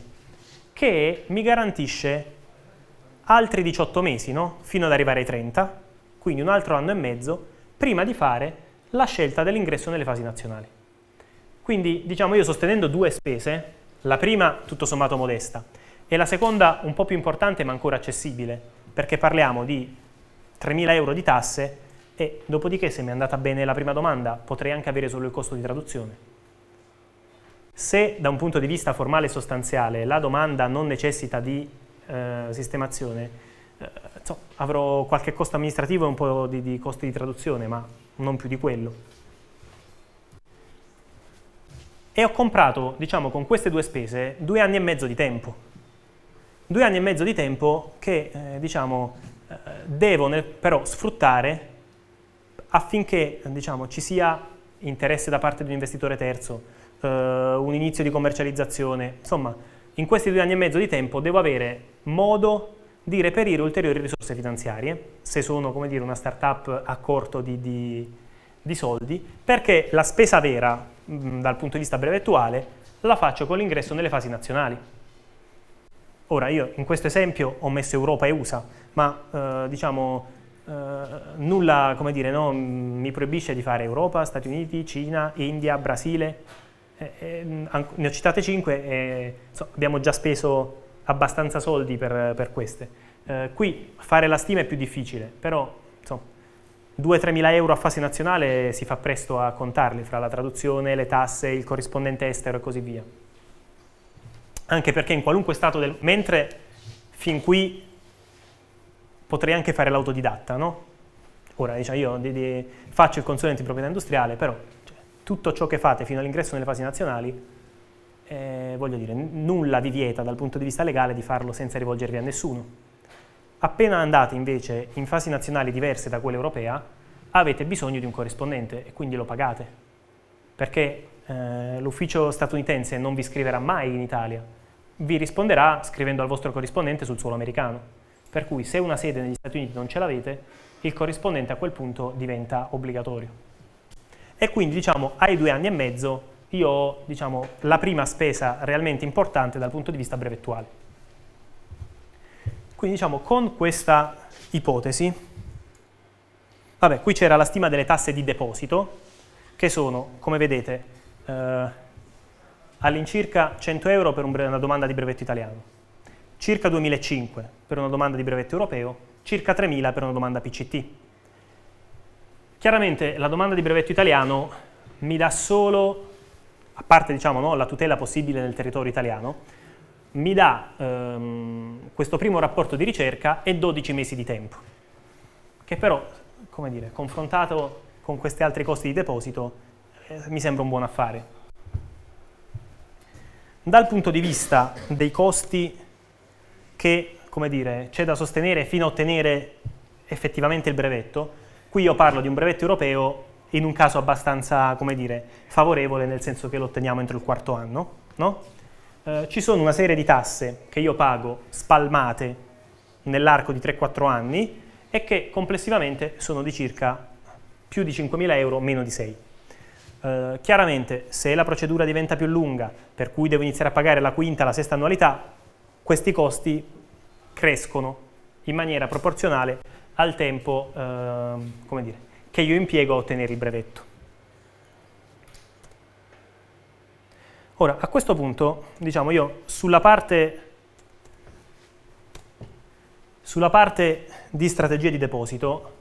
che mi garantisce altri 18 mesi, no? fino ad arrivare ai 30, quindi un altro anno e mezzo, prima di fare la scelta dell'ingresso nelle fasi nazionali. Quindi, diciamo, io sostenendo due spese, la prima tutto sommato modesta, e la seconda un po' più importante ma ancora accessibile, perché parliamo di 3.000 euro di tasse e dopodiché se mi è andata bene la prima domanda potrei anche avere solo il costo di traduzione. Se da un punto di vista formale e sostanziale la domanda non necessita di eh, sistemazione, eh, so, avrò qualche costo amministrativo e un po' di, di costi di traduzione, ma non più di quello. E ho comprato, diciamo, con queste due spese, due anni e mezzo di tempo due anni e mezzo di tempo che eh, diciamo, eh, devo nel, però sfruttare affinché diciamo, ci sia interesse da parte di un investitore terzo, eh, un inizio di commercializzazione, insomma in questi due anni e mezzo di tempo devo avere modo di reperire ulteriori risorse finanziarie, se sono come dire, una startup a corto di, di, di soldi, perché la spesa vera mh, mm, dal punto di vista brevettuale la faccio con l'ingresso nelle fasi nazionali. Ora io in questo esempio ho messo Europa e USA, ma eh, diciamo eh, nulla dire, no, mi proibisce di fare Europa, Stati Uniti, Cina, India, Brasile, eh, ehm, ne ho citate 5 e so, abbiamo già speso abbastanza soldi per, per queste. Eh, qui fare la stima è più difficile, però 2-3 mila euro a fase nazionale si fa presto a contarli fra la traduzione, le tasse, il corrispondente estero e così via anche perché in qualunque stato del... mentre fin qui potrei anche fare l'autodidatta, no? Ora, diciamo, io di, di, faccio il consulente in proprietà industriale, però cioè, tutto ciò che fate fino all'ingresso nelle fasi nazionali, eh, voglio dire, nulla vi vieta dal punto di vista legale di farlo senza rivolgervi a nessuno. Appena andate invece in fasi nazionali diverse da quella europea, avete bisogno di un corrispondente e quindi lo pagate. Perché eh, l'ufficio statunitense non vi scriverà mai in Italia, vi risponderà scrivendo al vostro corrispondente sul suolo americano. Per cui se una sede negli Stati Uniti non ce l'avete, il corrispondente a quel punto diventa obbligatorio. E quindi diciamo ai due anni e mezzo io ho diciamo, la prima spesa realmente importante dal punto di vista brevettuale. Quindi diciamo con questa ipotesi, vabbè qui c'era la stima delle tasse di deposito, che sono, come vedete, eh, all'incirca 100 euro per una domanda di brevetto italiano, circa 2.500 per una domanda di brevetto europeo, circa 3.000 per una domanda PCT. Chiaramente la domanda di brevetto italiano mi dà solo, a parte diciamo, no, la tutela possibile nel territorio italiano, mi dà ehm, questo primo rapporto di ricerca e 12 mesi di tempo, che però, come dire, confrontato con questi altri costi di deposito, eh, mi sembra un buon affare. Dal punto di vista dei costi che c'è da sostenere fino a ottenere effettivamente il brevetto, qui io parlo di un brevetto europeo in un caso abbastanza dire, favorevole, nel senso che lo otteniamo entro il quarto anno. No? Eh, ci sono una serie di tasse che io pago spalmate nell'arco di 3-4 anni e che complessivamente sono di circa più di 5.000 euro, meno di 6. Eh, chiaramente se la procedura diventa più lunga, per cui devo iniziare a pagare la quinta, la sesta annualità, questi costi crescono in maniera proporzionale al tempo eh, dire, che io impiego a ottenere il brevetto. Ora, a questo punto, diciamo io sulla parte, sulla parte di strategia di deposito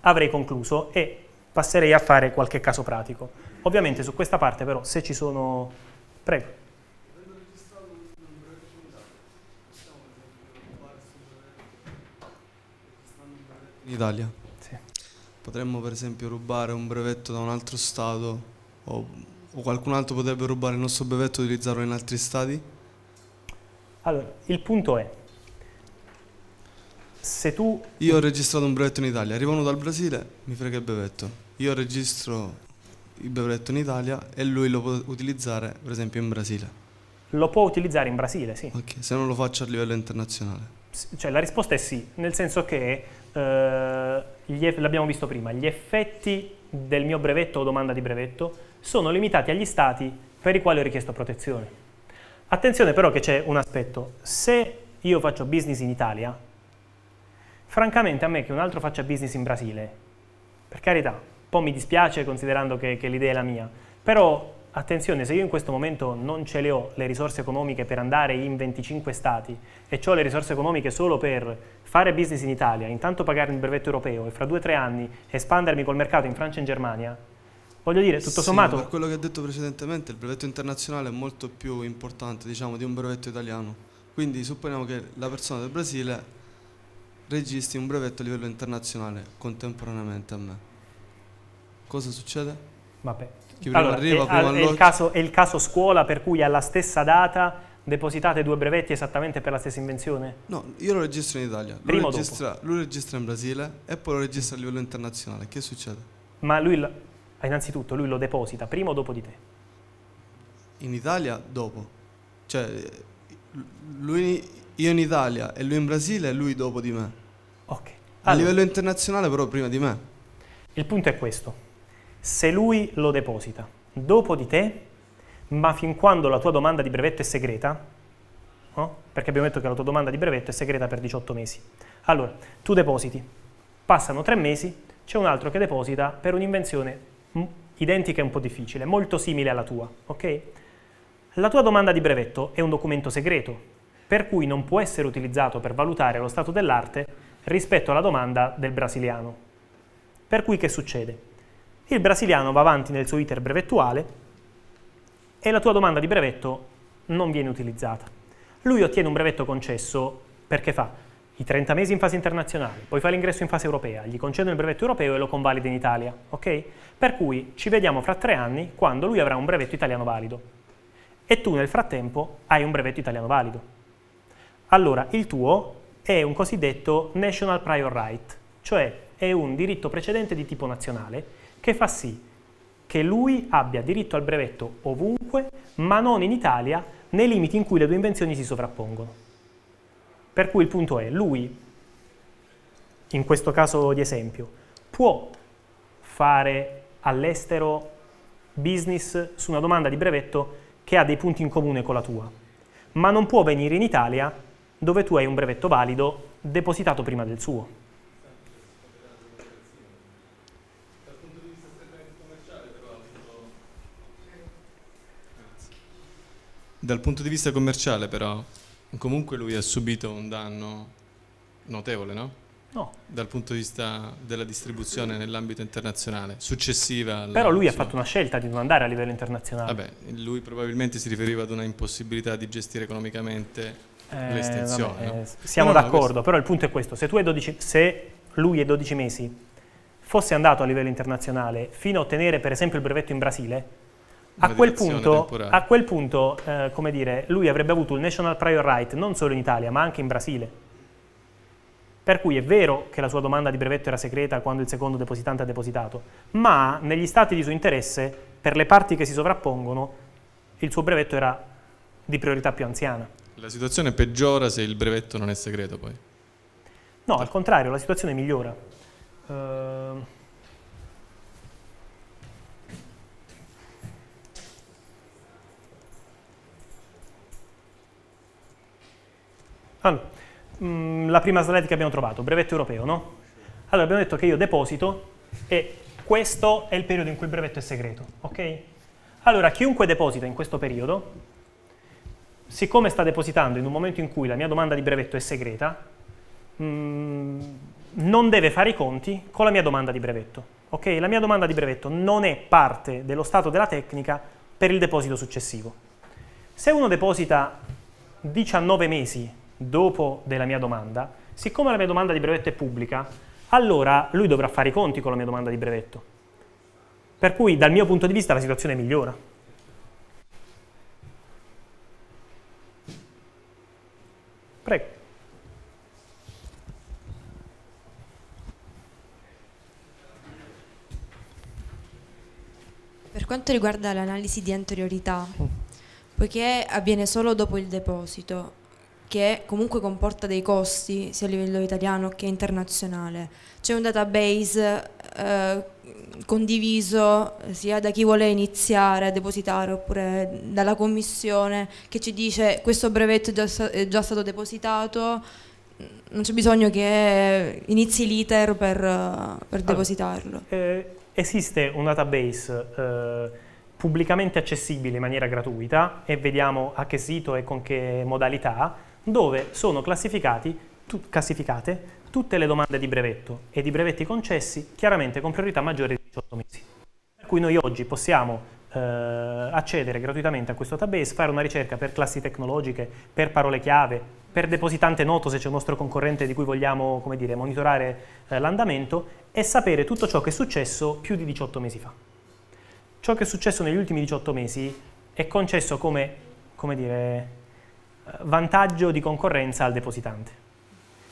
avrei concluso e passerei a fare qualche caso pratico. Ovviamente su questa parte però se ci sono... Prego. In Italia. Sì. Potremmo per esempio rubare un brevetto da un altro Stato o, o qualcun altro potrebbe rubare il nostro brevetto e utilizzarlo in altri Stati? Allora, il punto è, se tu... Io ho registrato un brevetto in Italia, arrivano dal Brasile, mi frega il brevetto. Io registro il brevetto in Italia e lui lo può utilizzare per esempio in Brasile. Lo può utilizzare in Brasile, sì. Ok, se non lo faccio a livello internazionale. Cioè la risposta è sì, nel senso che eh, eff- l'abbiamo visto prima, gli effetti del mio brevetto o domanda di brevetto sono limitati agli stati per i quali ho richiesto protezione. Attenzione però che c'è un aspetto, se io faccio business in Italia, francamente a me che un altro faccia business in Brasile, per carità, un po' mi dispiace considerando che, che l'idea è la mia, però attenzione, se io in questo momento non ce le ho le risorse economiche per andare in 25 stati e ho le risorse economiche solo per fare business in Italia, intanto pagare il brevetto europeo e fra due o tre anni espandermi col mercato in Francia e in Germania, voglio dire, tutto sì, sommato... Per quello che ho detto precedentemente, il brevetto internazionale è molto più importante, diciamo, di un brevetto italiano. Quindi supponiamo che la persona del Brasile registi un brevetto a livello internazionale contemporaneamente a me. Cosa succede? Vabbè. Chi prima allora, arriva, è, prima è, il caso, è il caso scuola per cui alla stessa data depositate due brevetti esattamente per la stessa invenzione? No, io lo registro in Italia, lui registra, lui registra, in Brasile e poi lo registra a livello internazionale. Che succede? Ma lui, innanzitutto, lui lo deposita prima o dopo di te? In Italia dopo. Cioè, lui, io in Italia e lui in Brasile e lui dopo di me. Ok. Allora, a livello internazionale però prima di me. Il punto è questo. Se lui lo deposita dopo di te, ma fin quando la tua domanda di brevetto è segreta, no? perché abbiamo detto che la tua domanda di brevetto è segreta per 18 mesi. Allora, tu depositi, passano tre mesi, c'è un altro che deposita per un'invenzione identica e un po' difficile, molto simile alla tua, ok? La tua domanda di brevetto è un documento segreto, per cui non può essere utilizzato per valutare lo stato dell'arte rispetto alla domanda del brasiliano. Per cui che succede? Il brasiliano va avanti nel suo iter brevettuale e la tua domanda di brevetto non viene utilizzata. Lui ottiene un brevetto concesso perché fa i 30 mesi in fase internazionale, poi fa l'ingresso in fase europea, gli concedono il brevetto europeo e lo convalida in Italia, ok? Per cui ci vediamo fra tre anni quando lui avrà un brevetto italiano valido e tu nel frattempo hai un brevetto italiano valido. Allora il tuo è un cosiddetto national prior right, cioè è un diritto precedente di tipo nazionale che fa sì che lui abbia diritto al brevetto ovunque, ma non in Italia, nei limiti in cui le due invenzioni si sovrappongono. Per cui il punto è, lui, in questo caso di esempio, può fare all'estero business su una domanda di brevetto che ha dei punti in comune con la tua, ma non può venire in Italia dove tu hai un brevetto valido depositato prima del suo. Dal punto di vista commerciale però, comunque lui ha subito un danno notevole, no? No. Dal punto di vista della distribuzione nell'ambito internazionale, successiva alla... Però lui ha fatto una scelta di non andare a livello internazionale. Vabbè, lui probabilmente si riferiva ad una impossibilità di gestire economicamente eh, l'estensione. Vabbè, no? Eh, siamo no, d'accordo, questo... però il punto è questo, se, 12, se lui è 12 mesi fosse andato a livello internazionale fino a ottenere per esempio il brevetto in Brasile, a quel, punto, a quel, punto, eh, come dire, lui avrebbe avuto il national prior right non solo in Italia ma anche in Brasile. Per cui è vero che la sua domanda di brevetto era segreta quando il secondo depositante ha depositato, ma negli stati di suo interesse, per le parti che si sovrappongono, il suo brevetto era di priorità più anziana. La situazione peggiora se il brevetto non è segreto poi? No, al contrario, la situazione migliora. Uh... Allora, mm, la prima slide che abbiamo trovato, brevetto europeo, no? Allora abbiamo detto che io deposito e questo è il periodo in cui il brevetto è segreto, ok? Allora chiunque deposita in questo periodo siccome sta depositando in un momento in cui la mia domanda di brevetto è segreta, mm, non deve fare i conti con la mia domanda di brevetto. Ok? La mia domanda di brevetto non è parte dello stato della tecnica per il deposito successivo. Se uno deposita 19 mesi dopo della mia domanda, siccome la mia domanda di brevetto è pubblica, allora lui dovrà fare i conti con la mia domanda di brevetto. Per cui dal mio punto di vista la situazione migliora. Prego. Per quanto riguarda l'analisi di anteriorità, mm. poiché avviene solo dopo il deposito, che comunque comporta dei costi sia a livello italiano che internazionale. C'è un database eh, condiviso eh, sia da chi vuole iniziare a depositare oppure dalla commissione che ci dice questo brevetto è già, è già stato depositato, mm, non c'è bisogno che inizi l'iter per, per allora, depositarlo. Eh, esiste un database eh, pubblicamente accessibile in maniera gratuita e vediamo a che sito e con che modalità dove sono tu, classificate tutte le domande di brevetto e di brevetti concessi, chiaramente con priorità maggiore di 18 mesi. Per cui noi oggi possiamo eh, accedere gratuitamente a questo database, fare una ricerca per classi tecnologiche, per parole chiave, per depositante noto se c'è un nostro concorrente di cui vogliamo dire, monitorare eh, l'andamento e sapere tutto ciò che è successo più di 18 mesi fa. Ciò che è successo negli ultimi 18 mesi è concesso come, come dire, vantaggio di concorrenza al depositante.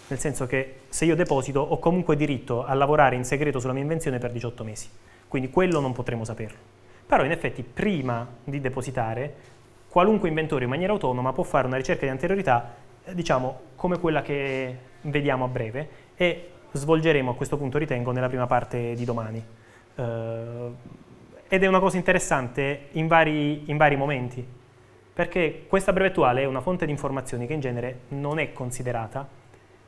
Nel senso che se io deposito ho comunque diritto a lavorare in segreto sulla mia invenzione per 18 mesi, quindi quello non potremo saperlo. Però in effetti prima di depositare, qualunque inventore in maniera autonoma può fare una ricerca di anteriorità, eh, diciamo, come quella che vediamo a breve e svolgeremo a questo punto, ritengo, nella prima parte di domani. Eh, ed è una cosa interessante in vari, in vari momenti, perché questa brevettuale è una fonte di informazioni che in genere non è considerata,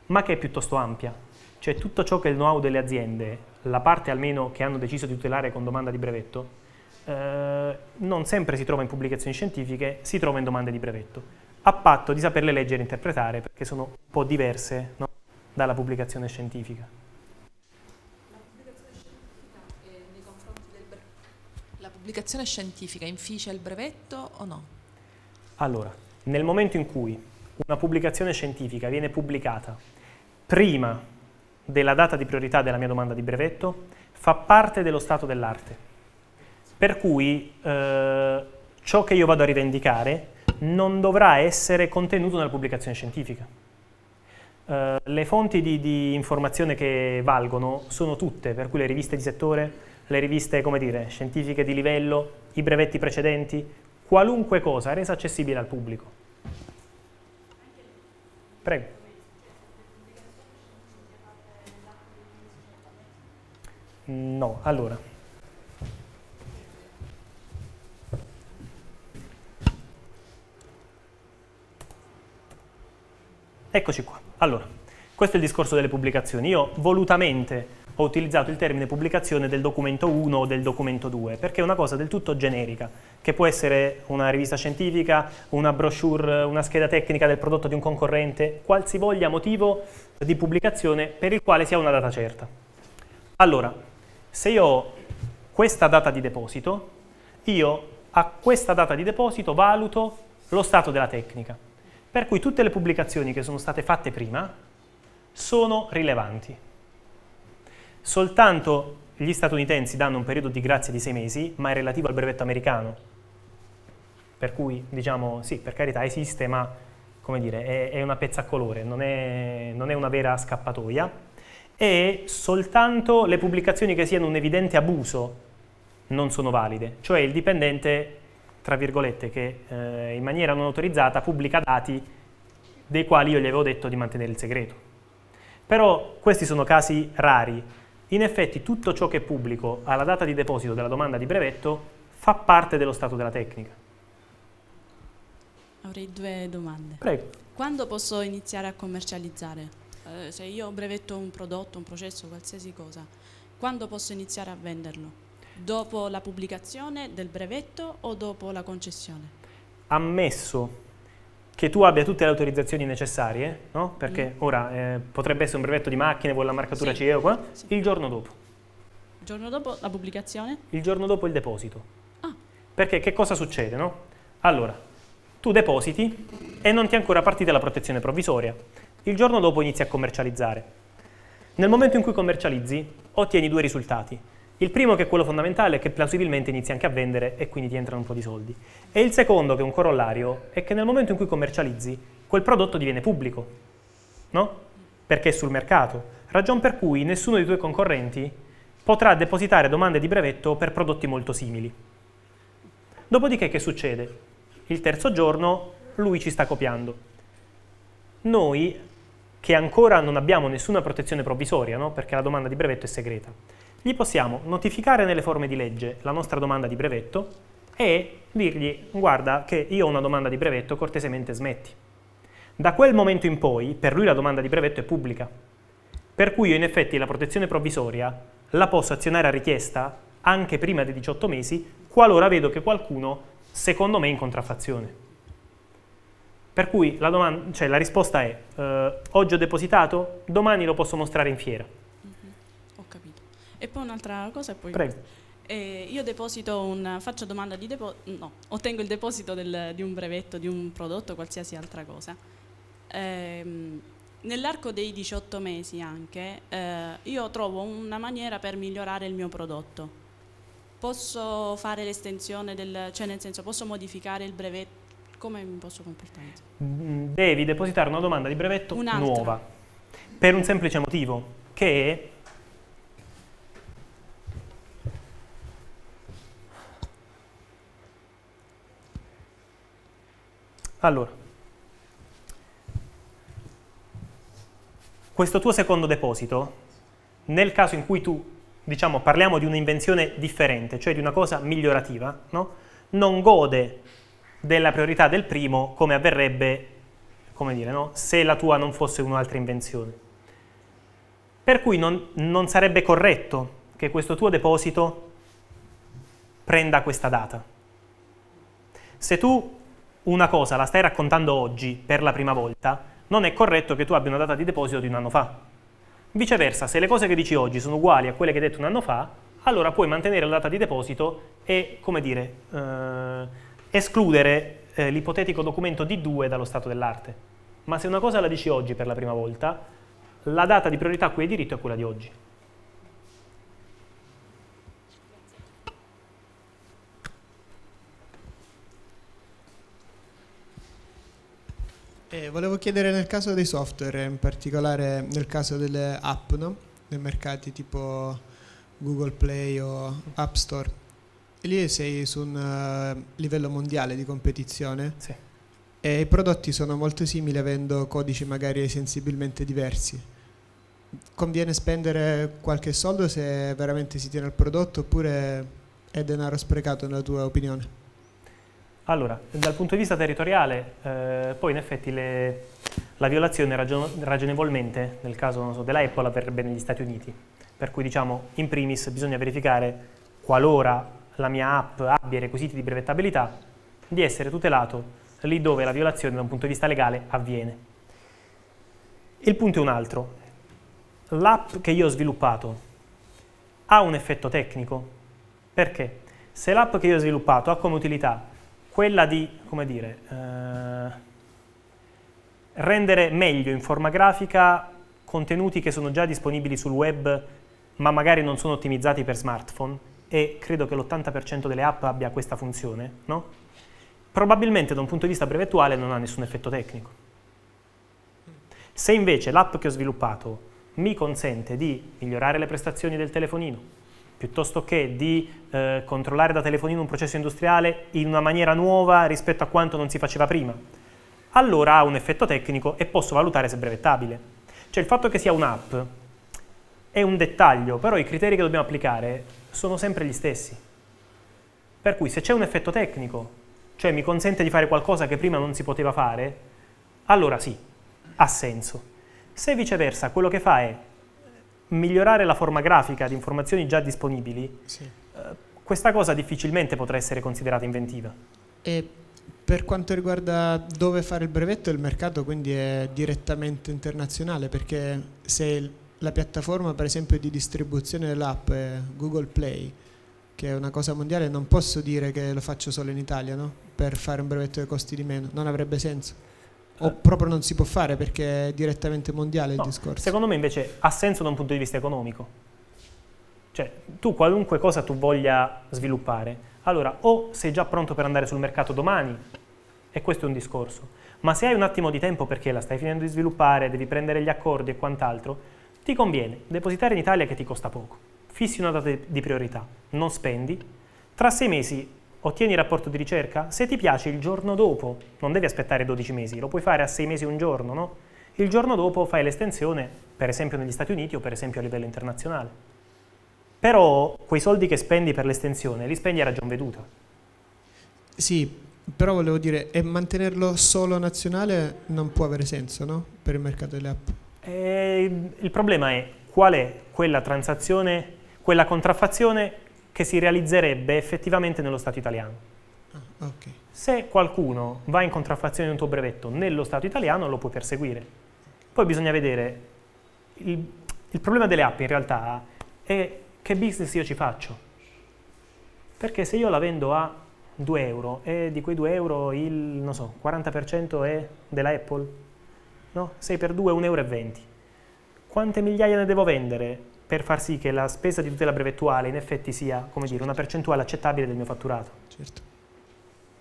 ma che è piuttosto ampia. Cioè tutto ciò che è il know-how delle aziende, la parte almeno che hanno deciso di tutelare con domanda di brevetto, eh, non sempre si trova in pubblicazioni scientifiche, si trova in domande di brevetto, a patto di saperle leggere e interpretare, perché sono un po' diverse no? dalla pubblicazione scientifica. La pubblicazione scientifica eh, inficia il brevetto o no? Allora, nel momento in cui una pubblicazione scientifica viene pubblicata prima della data di priorità della mia domanda di brevetto, fa parte dello stato dell'arte. Per cui eh, ciò che io vado a rivendicare non dovrà essere contenuto nella pubblicazione scientifica. Eh, le fonti di, di informazione che valgono sono tutte, per cui le riviste di settore, le riviste dire, scientifiche di livello, i brevetti precedenti, qualunque cosa resa accessibile al pubblico. Prego. No, allora. Eccoci qua. Allora, questo è il discorso delle pubblicazioni. Io volutamente ho utilizzato il termine pubblicazione del documento 1 o del documento 2, perché è una cosa del tutto generica, che può essere una rivista scientifica, una brochure, una scheda tecnica del prodotto di un concorrente, qualsivoglia motivo di pubblicazione per il quale si ha una data certa. Allora, se io ho questa data di deposito, io a questa data di deposito valuto lo stato della tecnica. Per cui tutte le pubblicazioni che sono state fatte prima sono rilevanti soltanto gli statunitensi danno un periodo di grazia di sei mesi, ma è relativo al brevetto americano. Per cui, diciamo, sì, per carità esiste, ma come dire, è, è una pezza a colore, non è, non è una vera scappatoia. E soltanto le pubblicazioni che siano un evidente abuso non sono valide, cioè il dipendente, tra virgolette, che eh, in maniera non autorizzata pubblica dati dei quali io gli avevo detto di mantenere il segreto. Però questi sono casi rari, in effetti tutto ciò che pubblico alla data di deposito della domanda di brevetto fa parte dello stato della tecnica. Avrei due domande. Prego. Quando posso iniziare a commercializzare? Eh, se io brevetto un prodotto, un processo, qualsiasi cosa, quando posso iniziare a venderlo? Dopo la pubblicazione del brevetto o dopo la concessione? Ammesso che tu abbia tutte le autorizzazioni necessarie, no? perché mm. ora eh, potrebbe essere un brevetto di macchine vuole la marcatura sì. CE o qua, sì. il giorno dopo. Il giorno dopo la pubblicazione? Il giorno dopo il deposito. Ah. Perché che cosa succede? No? Allora, tu depositi e non ti è ancora partita la protezione provvisoria. Il giorno dopo inizi a commercializzare. Nel momento in cui commercializzi ottieni due risultati il primo, che è quello fondamentale, è che plausibilmente inizi anche a vendere e quindi ti entrano un po' di soldi. E il secondo, che è un corollario, è che nel momento in cui commercializzi, quel prodotto diviene pubblico, no? Perché è sul mercato. Ragion per cui nessuno dei tuoi concorrenti potrà depositare domande di brevetto per prodotti molto simili. Dopodiché che succede? Il terzo giorno lui ci sta copiando. Noi, che ancora non abbiamo nessuna protezione provvisoria, no? perché la domanda di brevetto è segreta, gli possiamo notificare nelle forme di legge la nostra domanda di brevetto e dirgli guarda che io ho una domanda di brevetto, cortesemente smetti. Da quel momento in poi, per lui la domanda di brevetto è pubblica, per cui io in effetti la protezione provvisoria la posso azionare a richiesta anche prima dei 18 mesi, qualora vedo che qualcuno, secondo me, è in contraffazione. Per cui la, domanda, cioè la risposta è, eh, oggi ho depositato, domani lo posso mostrare in fiera. E poi un'altra cosa e poi... Prego. Eh, io deposito un, faccio domanda di deposito, no, ottengo il deposito del, di un brevetto, di un prodotto, qualsiasi altra cosa. Eh, nell'arco dei 18 mesi anche eh, io trovo una maniera per migliorare il mio prodotto. Posso fare l'estensione del, cioè nel senso posso modificare il brevetto, come mi posso completare? Mm, devi depositare una domanda di brevetto nuova, per un semplice motivo, che Allora, questo tuo secondo deposito, nel caso in cui tu, diciamo, parliamo di un'invenzione differente, cioè di una cosa migliorativa, no? non gode della priorità del primo come avverrebbe, come dire, no? se la tua non fosse un'altra invenzione. Per cui non, non sarebbe corretto che questo tuo deposito prenda questa data. Se tu una cosa la stai raccontando oggi per la prima volta, non è corretto che tu abbia una data di deposito di un anno fa. Viceversa, se le cose che dici oggi sono uguali a quelle che hai detto un anno fa, allora puoi mantenere la data di deposito e, come dire, eh, escludere eh, l'ipotetico documento D2 dallo stato dell'arte. Ma se una cosa la dici oggi per la prima volta, la data di priorità a cui hai diritto è quella di oggi. Eh, volevo chiedere nel caso dei software, in particolare nel caso delle app, no? Nei mercati tipo Google Play o App Store. E lì sei su un uh, livello mondiale di competizione. Sì. E i prodotti sono molto simili avendo codici magari sensibilmente diversi. Conviene spendere qualche soldo se veramente si tiene al prodotto oppure è denaro sprecato nella tua opinione? Allora, dal punto di vista territoriale, eh, poi in effetti le, la violazione ragion, ragionevolmente, nel caso so, della Apple, avverrebbe negli Stati Uniti. Per cui diciamo, in primis bisogna verificare qualora la mia app abbia i requisiti di brevettabilità, di essere tutelato lì dove la violazione da un punto di vista legale avviene. Il punto è un altro. L'app che io ho sviluppato ha un effetto tecnico? Perché? Se l'app che io ho sviluppato ha come utilità quella di, come dire, eh, rendere meglio in forma grafica contenuti che sono già disponibili sul web ma magari non sono ottimizzati per smartphone e credo che l'80% delle app abbia questa funzione, no? probabilmente da un punto di vista brevettuale non ha nessun effetto tecnico. Se invece l'app che ho sviluppato mi consente di migliorare le prestazioni del telefonino, piuttosto che di eh, controllare da telefonino un processo industriale in una maniera nuova rispetto a quanto non si faceva prima, allora ha un effetto tecnico e posso valutare se è brevettabile. Cioè il fatto che sia un'app è un dettaglio, però i criteri che dobbiamo applicare sono sempre gli stessi. Per cui se c'è un effetto tecnico, cioè mi consente di fare qualcosa che prima non si poteva fare, allora sì, ha senso. Se viceversa quello che fa è migliorare la forma grafica di informazioni già disponibili, sì. Eh, questa cosa difficilmente potrà essere considerata inventiva. E per quanto riguarda dove fare il brevetto, il mercato quindi è direttamente internazionale, perché se la piattaforma per esempio di distribuzione dell'app è Google Play, che è una cosa mondiale, non posso dire che lo faccio solo in Italia, no? per fare un brevetto che costi di meno, non avrebbe senso o proprio non si può fare perché è direttamente mondiale no, il discorso? Secondo me invece ha senso da un punto di vista economico. Cioè, tu qualunque cosa tu voglia sviluppare, allora o sei già pronto per andare sul mercato domani, e questo è un discorso, ma se hai un attimo di tempo perché la stai finendo di sviluppare, devi prendere gli accordi e quant'altro, ti conviene depositare in Italia che ti costa poco, fissi una data di priorità, non spendi, tra sei mesi Ottieni il rapporto di ricerca? Se ti piace il giorno dopo, non devi aspettare 12 mesi, lo puoi fare a 6 mesi un giorno, no? Il giorno dopo fai l'estensione, per esempio negli Stati Uniti o per esempio a livello internazionale. Però quei soldi che spendi per l'estensione li spendi a ragion veduta. Sì, però volevo dire, e mantenerlo solo nazionale non può avere senso, no? Per il mercato delle app. E eh, il problema è qual è quella transazione, quella contraffazione che si realizzerebbe effettivamente nello Stato italiano. Ah, okay. Se qualcuno va in contraffazione di un tuo brevetto nello Stato italiano lo puoi perseguire. Poi bisogna vedere, il, il problema delle app in realtà è che business io ci faccio. Perché se io la vendo a 2 euro e di quei 2 euro il so, 40% è della Apple, no? 6 per 2 è 1,20 euro. Quante migliaia ne devo vendere? per far sì che la spesa di tutela brevettuale in effetti sia come dire, una percentuale accettabile del mio fatturato. Certo.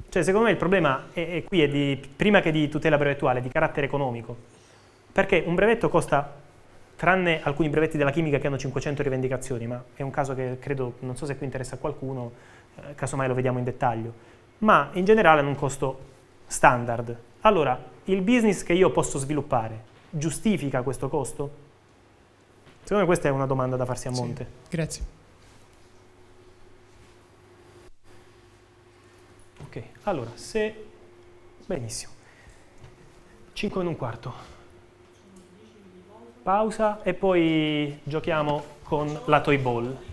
Cioè, secondo me il problema è, è qui è di, prima che di tutela brevettuale, di carattere economico. Perché un brevetto costa, tranne alcuni brevetti della chimica che hanno 500 rivendicazioni, ma è un caso che credo, non so se qui interessa a qualcuno, eh, casomai lo vediamo in dettaglio, ma in generale hanno un costo standard. Allora, il business che io posso sviluppare giustifica questo costo? Secondo me questa è una domanda da farsi a monte. Sì, grazie. Ok, allora, se... Benissimo. 5 in un quarto. Pausa e poi giochiamo con la Toy Ball.